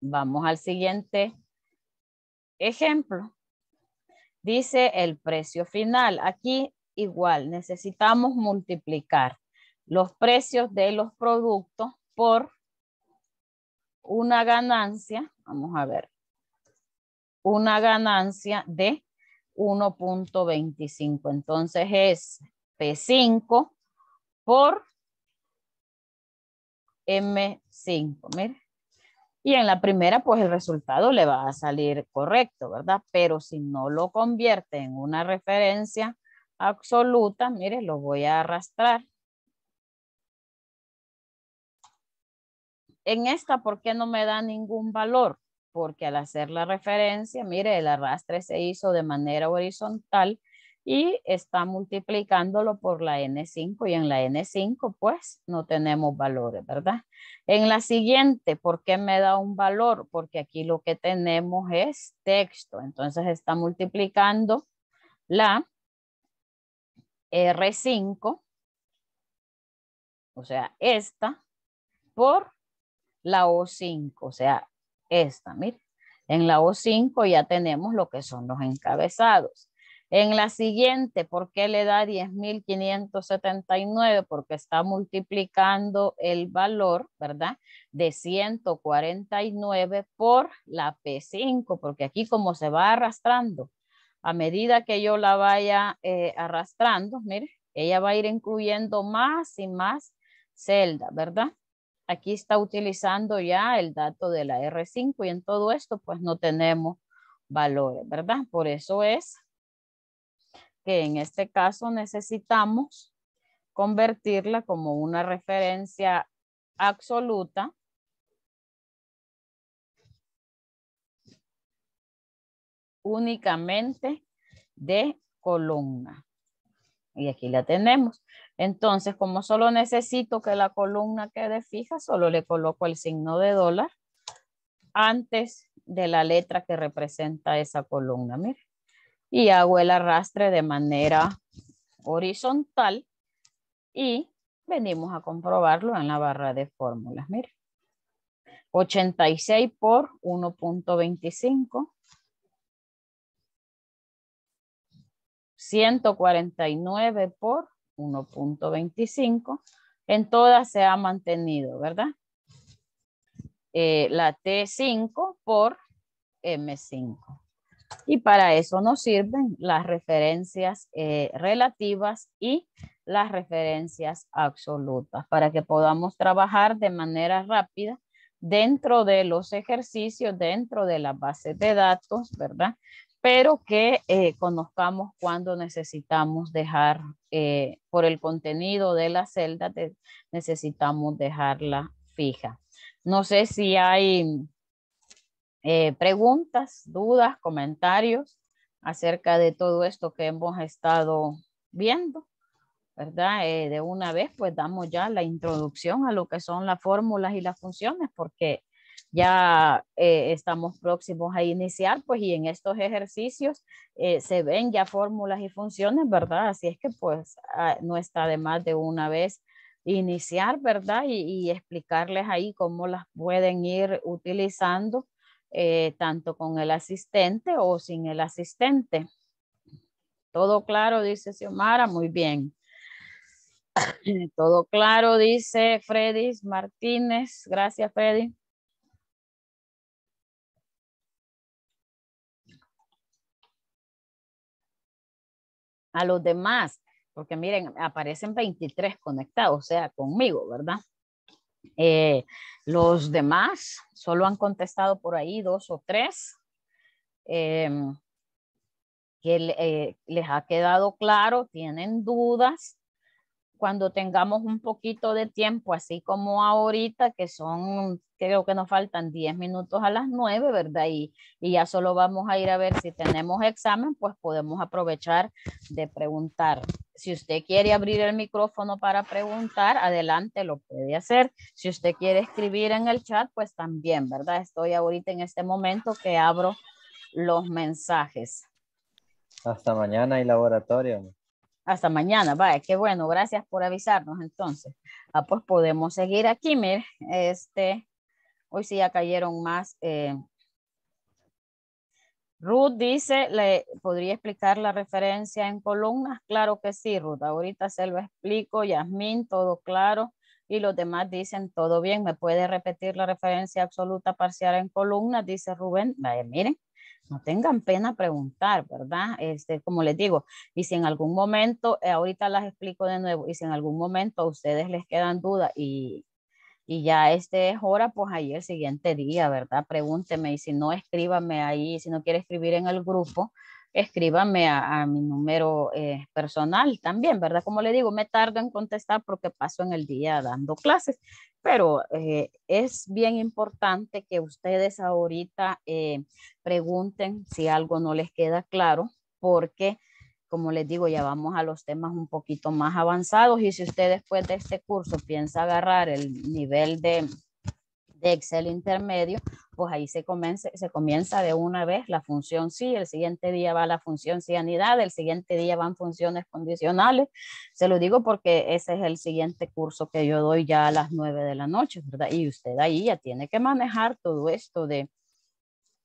Vamos al siguiente ejemplo. Dice el precio final. Aquí igual necesitamos multiplicar los precios de los productos por una ganancia, vamos a ver, una ganancia de 1.25. Entonces es P5 por M5. Mire. Y en la primera, pues el resultado le va a salir correcto, ¿verdad? Pero si no lo convierte en una referencia absoluta, mire, lo voy a arrastrar. En esta, ¿por qué no me da ningún valor? Porque al hacer la referencia, mire, el arrastre se hizo de manera horizontal y está multiplicándolo por la N5 y en la N5 pues no tenemos valores, ¿verdad? En la siguiente, ¿por qué me da un valor? Porque aquí lo que tenemos es texto, entonces está multiplicando la R5, o sea, esta, por la O5, o sea, esta, mire. En la O5 ya tenemos lo que son los encabezados. En la siguiente, ¿por qué le da 10.579? Porque está multiplicando el valor, ¿verdad? De 149 por la P5, porque aquí como se va arrastrando, a medida que yo la vaya eh, arrastrando, mire, ella va a ir incluyendo más y más celdas, ¿verdad? Aquí está utilizando ya el dato de la R5 y en todo esto pues no tenemos valores, ¿verdad? Por eso es que en este caso necesitamos convertirla como una referencia absoluta únicamente de columna. Y aquí la tenemos. Entonces, como solo necesito que la columna quede fija, solo le coloco el signo de dólar antes de la letra que representa esa columna. Miren y hago el arrastre de manera horizontal y venimos a comprobarlo en la barra de fórmulas. Miren. 86 por 1.25. 149 por 1.25. En todas se ha mantenido, ¿verdad? Eh, la T5 por M5. Y para eso nos sirven las referencias eh, relativas y las referencias absolutas para que podamos trabajar de manera rápida dentro de los ejercicios, dentro de la base de datos, ¿verdad? Pero que eh, conozcamos cuando necesitamos dejar, eh, por el contenido de la celda, necesitamos dejarla fija. No sé si hay eh, preguntas, dudas, comentarios acerca de todo esto que hemos estado viendo, ¿verdad? Eh, de una vez, pues damos ya la introducción a lo que son las fórmulas y las funciones, porque ya eh, estamos próximos a iniciar, pues y en estos ejercicios se ven ya fórmulas y funciones, ¿verdad? Así es que pues no está de más de una vez iniciar, ¿verdad? Y, y explicarles ahí cómo las pueden ir utilizando eh, tanto con el asistente o sin el asistente. Todo claro, dice Xiomara, muy bien. Todo claro, dice Freddy Martínez. Gracias, Freddy. A los demás, porque miren, aparecen 23 conectados, o sea, conmigo, ¿verdad? Eh, los demás Solo han contestado por ahí dos o tres. Em, que eh, les ha quedado claro, tienen dudas cuando tengamos un poquito de tiempo, así como ahorita, que son, creo que nos faltan 10 minutos a las 9, ¿verdad? Y, y, ya solo vamos a ir a ver si tenemos examen, pues podemos aprovechar de preguntar. Si usted quiere abrir el micrófono para preguntar, adelante, lo puede hacer. Si usted quiere escribir en el chat, pues también, ¿verdad? Estoy ahorita en este momento que abro los mensajes. Hasta mañana y laboratorio. Hasta mañana, vaya, qué bueno, gracias por avisarnos entonces. Ah, pues podemos seguir aquí, mire, este, hoy sí ya cayeron más. Eh. Ruth dice, ¿le podría explicar la referencia en columnas? Claro que sí, Ruth, ahorita se lo explico, Yasmín, todo claro, y los demás dicen, todo bien, ¿me puede repetir la referencia absoluta parcial en columnas? Dice Rubén, vaya, miren no tengan pena preguntar, ¿verdad? Este, como les digo, y si en algún momento, eh, ahorita las explico de nuevo, y si en algún momento a ustedes les quedan dudas y, ya este es hora, pues ahí el siguiente día, ¿verdad? Pregúnteme y si no, escríbame ahí, si no quiere escribir en el grupo, escríbame a, mi número eh, personal también, ¿verdad? Como le digo, me tardo en contestar porque paso en el día dando clases, pero eh, es bien importante que ustedes ahorita eh, pregunten si algo no les queda claro, porque como les digo, ya vamos a los temas un poquito más avanzados y si usted después de este curso piensa agarrar el nivel de de Excel intermedio, pues ahí se comienza, se comienza de una vez la función sí, el siguiente día va la función anidad el siguiente día van funciones condicionales. Se lo digo porque ese es el siguiente curso que yo doy ya a las nueve de la noche, ¿verdad? Y usted ahí ya tiene que manejar todo esto de,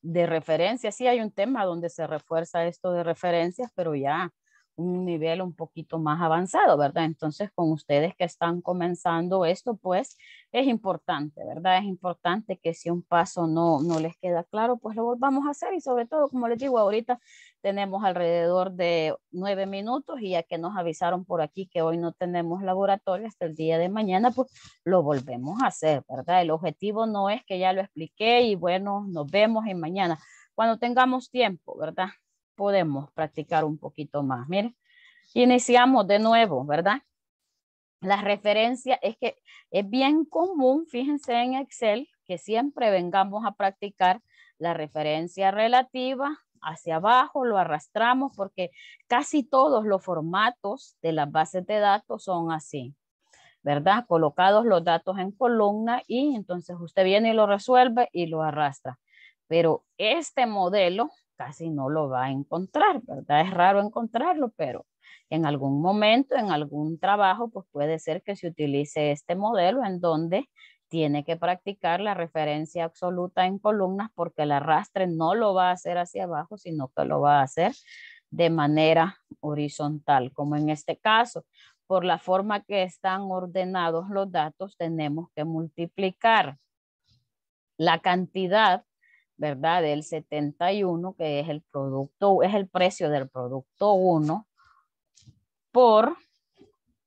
de referencias. Sí hay un tema donde se refuerza esto de referencias, pero ya un nivel un poquito más avanzado, ¿verdad? Entonces, con ustedes que están comenzando esto, pues es importante, ¿verdad? Es importante que si un paso no, no les queda claro, pues lo volvamos a hacer y sobre todo, como les digo, ahorita tenemos alrededor de nueve minutos y ya que nos avisaron por aquí que hoy no tenemos laboratorio hasta el día de mañana, pues lo volvemos a hacer, ¿verdad? El objetivo no es que ya lo expliqué y bueno, nos vemos en mañana. Cuando tengamos tiempo, ¿verdad? podemos practicar un poquito más. Miren, iniciamos de nuevo, ¿verdad? La referencia es que es bien común, fíjense en Excel, que siempre vengamos a practicar la referencia relativa hacia abajo, lo arrastramos porque casi todos los formatos de las bases de datos son así, ¿verdad? Colocados los datos en columna y entonces usted viene y lo resuelve y lo arrastra. Pero este modelo casi no lo va a encontrar, ¿verdad? Es raro encontrarlo, pero en algún momento, en algún trabajo, pues puede ser que se utilice este modelo en donde tiene que practicar la referencia absoluta en columnas porque el arrastre no lo va a hacer hacia abajo, sino que lo va a hacer de manera horizontal, como en este caso. Por la forma que están ordenados los datos, tenemos que multiplicar la cantidad ¿verdad? Del 71, que es el producto, es el precio del producto 1 por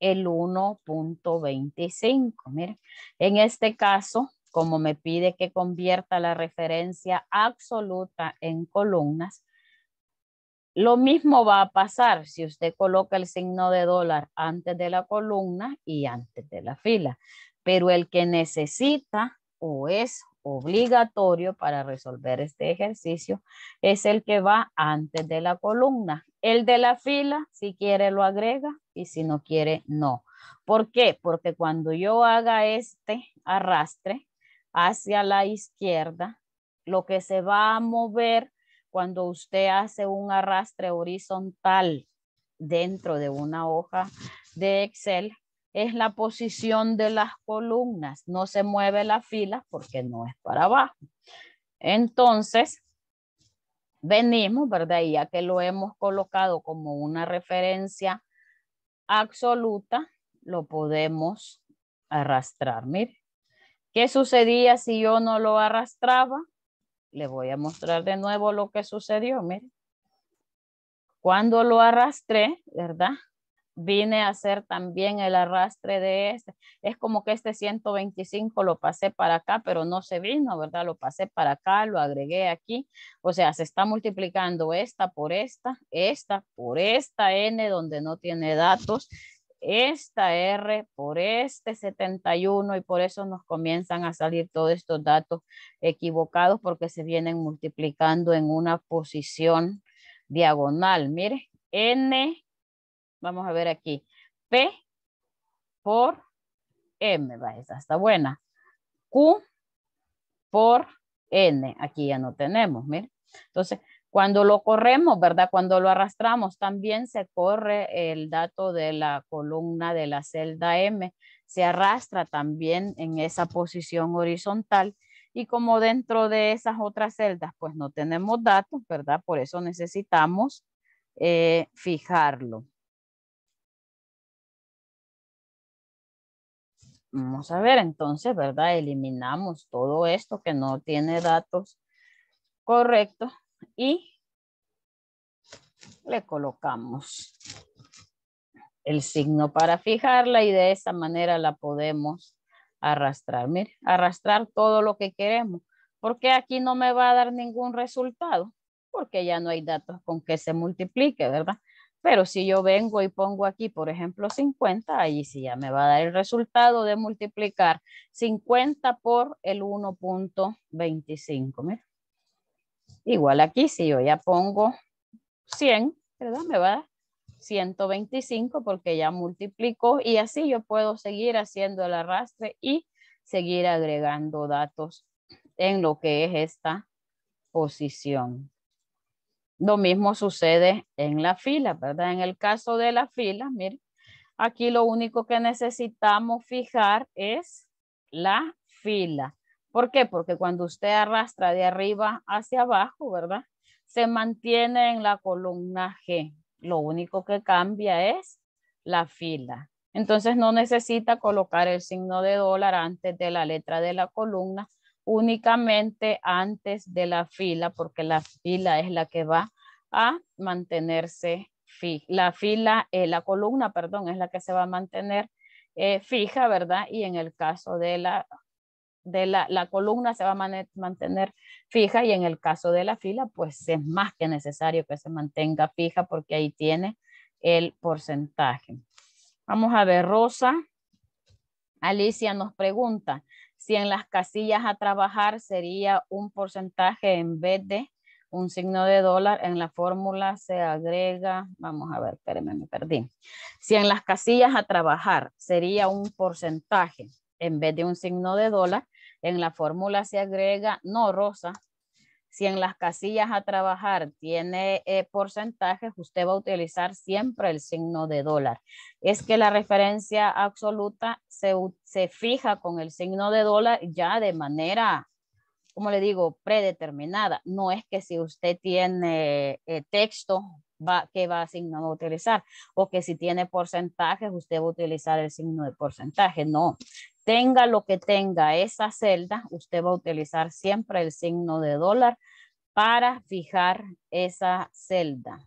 el 1.25. Miren, en este caso, como me pide que convierta la referencia absoluta en columnas, lo mismo va a pasar si usted coloca el signo de dólar antes de la columna y antes de la fila. Pero el que necesita o es obligatorio para resolver este ejercicio es el que va antes de la columna. El de la fila, si quiere lo agrega y si no quiere, no. ¿Por qué? Porque cuando yo haga este arrastre hacia la izquierda, lo que se va a mover cuando usted hace un arrastre horizontal dentro de una hoja de Excel es la posición de las columnas. No se mueve la fila porque no es para abajo. Entonces, venimos, ¿verdad? Y ya que lo hemos colocado como una referencia absoluta, lo podemos arrastrar. Mire, ¿qué sucedía si yo no lo arrastraba? Le voy a mostrar de nuevo lo que sucedió, mire. Cuando lo arrastré, ¿verdad? vine a hacer también el arrastre de este. Es como que este 125 lo pasé para acá, pero no se vino, ¿verdad? Lo pasé para acá, lo agregué aquí. O sea, se está multiplicando esta por esta, esta por esta N donde no tiene datos, esta R por este 71 y por eso nos comienzan a salir todos estos datos equivocados porque se vienen multiplicando en una posición diagonal. Mire, N Vamos a ver aquí. P por M, va, esa está buena. Q por N, aquí ya no tenemos, mire. Entonces, cuando lo corremos, ¿verdad? Cuando lo arrastramos, también se corre el dato de la columna de la celda M. Se arrastra también en esa posición horizontal. Y como dentro de esas otras celdas, pues no tenemos datos, ¿verdad? Por eso necesitamos eh, fijarlo. Vamos a ver entonces, ¿verdad? Eliminamos todo esto que no tiene datos correctos y le colocamos el signo para fijarla y de esa manera la podemos arrastrar. Mire, arrastrar todo lo que queremos, porque aquí no me va a dar ningún resultado, porque ya no hay datos con que se multiplique, ¿verdad? Pero si yo vengo y pongo aquí, por ejemplo, 50, ahí sí ya me va a dar el resultado de multiplicar 50 por el 1.25. Igual aquí, si yo ya pongo 100, ¿verdad? Me va a dar 125 porque ya multiplico y así yo puedo seguir haciendo el arrastre y seguir agregando datos en lo que es esta posición. Lo mismo sucede en la fila, ¿verdad? En el caso de la fila, miren, aquí lo único que necesitamos fijar es la fila. ¿Por qué? Porque cuando usted arrastra de arriba hacia abajo, ¿verdad? Se mantiene en la columna G. Lo único que cambia es la fila. Entonces no necesita colocar el signo de dólar antes de la letra de la columna únicamente antes de la fila, porque la fila es la que va a mantenerse fija. La fila, eh, la columna, perdón, es la que se va a mantener eh, fija, ¿verdad? Y en el caso de la de la, columna se va a mantener fija y en el caso de la fila, pues es más que necesario que se mantenga fija porque ahí tiene el porcentaje. Vamos a ver, Rosa. Alicia nos pregunta, si en las casillas a trabajar sería un porcentaje en vez de un signo de dólar, en la fórmula se agrega, vamos a ver, espérenme, me perdí. Si en las casillas a trabajar sería un porcentaje en vez de un signo de dólar, en la fórmula se agrega, no rosa, si en las casillas a trabajar tiene eh, porcentajes, usted va a utilizar siempre el signo de dólar. Es que la referencia absoluta se, fija con el signo de dólar ya de manera como le digo, predeterminada. No es que si usted tiene eh, texto va, que va a signo a utilizar o que si tiene porcentajes usted va a utilizar el signo de porcentaje. No, tenga lo que tenga esa celda, usted va a utilizar siempre el signo de dólar para fijar esa celda.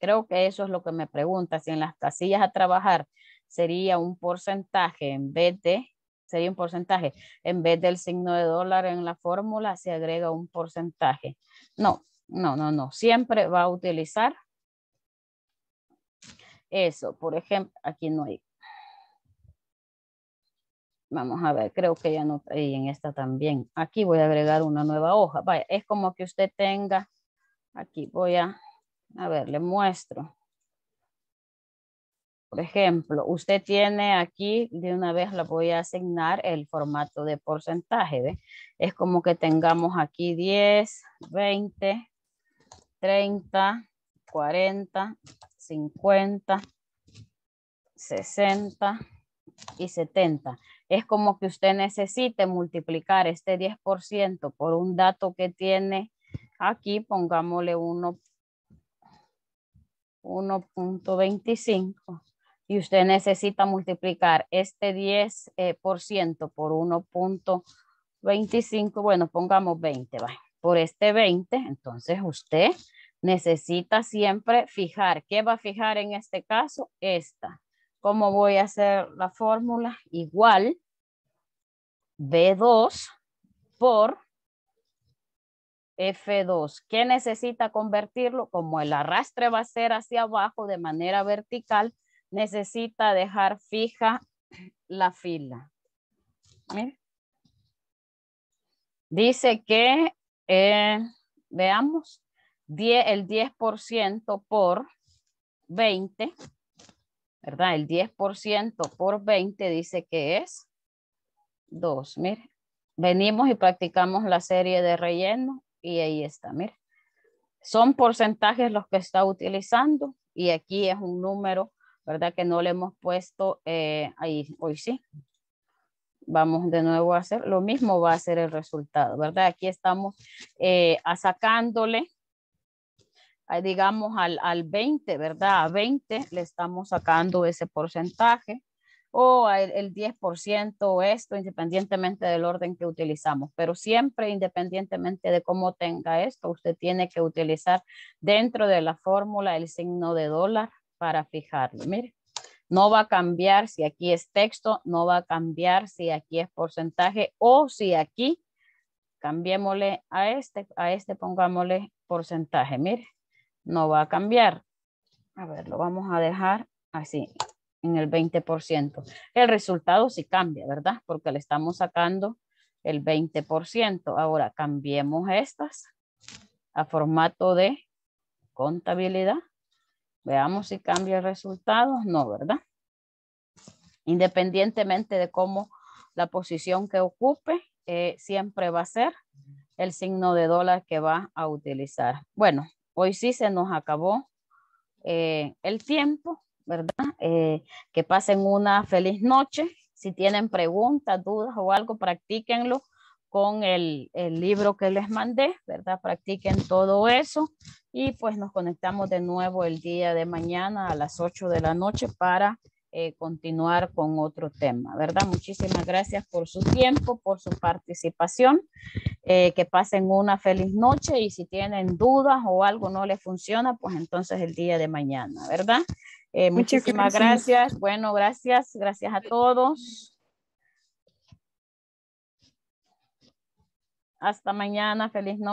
Creo que eso es lo que me pregunta, si en las casillas a trabajar sería un porcentaje en vez de, sería un porcentaje, en vez del signo de dólar en la fórmula se agrega un porcentaje. No, no, no, no, siempre va a utilizar eso. Por ejemplo, aquí no hay Vamos a ver, creo que ya no, ahí en esta también. Aquí voy a agregar una nueva hoja. Vaya, es como que usted tenga, aquí voy a, a ver, le muestro. Por ejemplo, usted tiene aquí, de una vez la voy a asignar el formato de porcentaje. Es como que tengamos aquí 10, 20, 30, 40, 50, 60 y 70 es como que usted necesite multiplicar este 10% por un dato que tiene aquí, pongámosle 1.25 y usted necesita multiplicar este 10% por, 1.25, bueno, pongamos 20, por este 20, entonces usted necesita siempre fijar, ¿qué va a fijar en este caso? Esta ¿Cómo voy a hacer la fórmula? Igual B2 por F2. ¿Qué necesita convertirlo? Como el arrastre va a ser hacia abajo de manera vertical, necesita dejar fija la fila. Dice que, eh, veamos, 10, el 10% por 20 ¿verdad? El 10% por 20 dice que es 2, mire. Venimos y practicamos la serie de relleno y ahí está, mire. Son porcentajes los que está utilizando y aquí es un número, ¿verdad? Que no le hemos puesto eh, ahí, hoy sí. Vamos de nuevo a hacer, lo mismo va a ser el resultado, ¿verdad? Aquí estamos eh, a sacándole eh, digamos, al, 20, ¿verdad? A 20 le estamos sacando ese porcentaje o el, 10% o esto, independientemente del orden que utilizamos. Pero siempre, independientemente de cómo tenga esto, usted tiene que utilizar dentro de la fórmula el signo de dólar para fijarlo. Mire, no va a cambiar si aquí es texto, no va a cambiar si aquí es porcentaje o si aquí cambiémosle a este, a este pongámosle porcentaje. Mire, no va a cambiar. A ver, lo vamos a dejar así, en el 20%. El resultado sí cambia, ¿verdad? Porque le estamos sacando el 20%. Ahora cambiemos estas a formato de contabilidad. Veamos si cambia el resultado. No, ¿verdad? Independientemente de cómo la posición que ocupe, eh, siempre va a ser el signo de dólar que va a utilizar. Bueno, hoy sí se nos acabó eh, el tiempo, ¿verdad? Eh, que pasen una feliz noche. Si tienen preguntas, dudas o algo, practíquenlo con el, el, libro que les mandé, ¿verdad? Practiquen todo eso y pues nos conectamos de nuevo el día de mañana a las 8 de la noche para eh, continuar con otro tema, ¿verdad? Muchísimas gracias por su tiempo, por su participación. Eh, que pasen una feliz noche y si tienen dudas o algo no les funciona, pues entonces el día de mañana, ¿verdad? Eh, muchísimas gracias. gracias. Bueno, gracias. Gracias a todos. Hasta mañana. Feliz noche.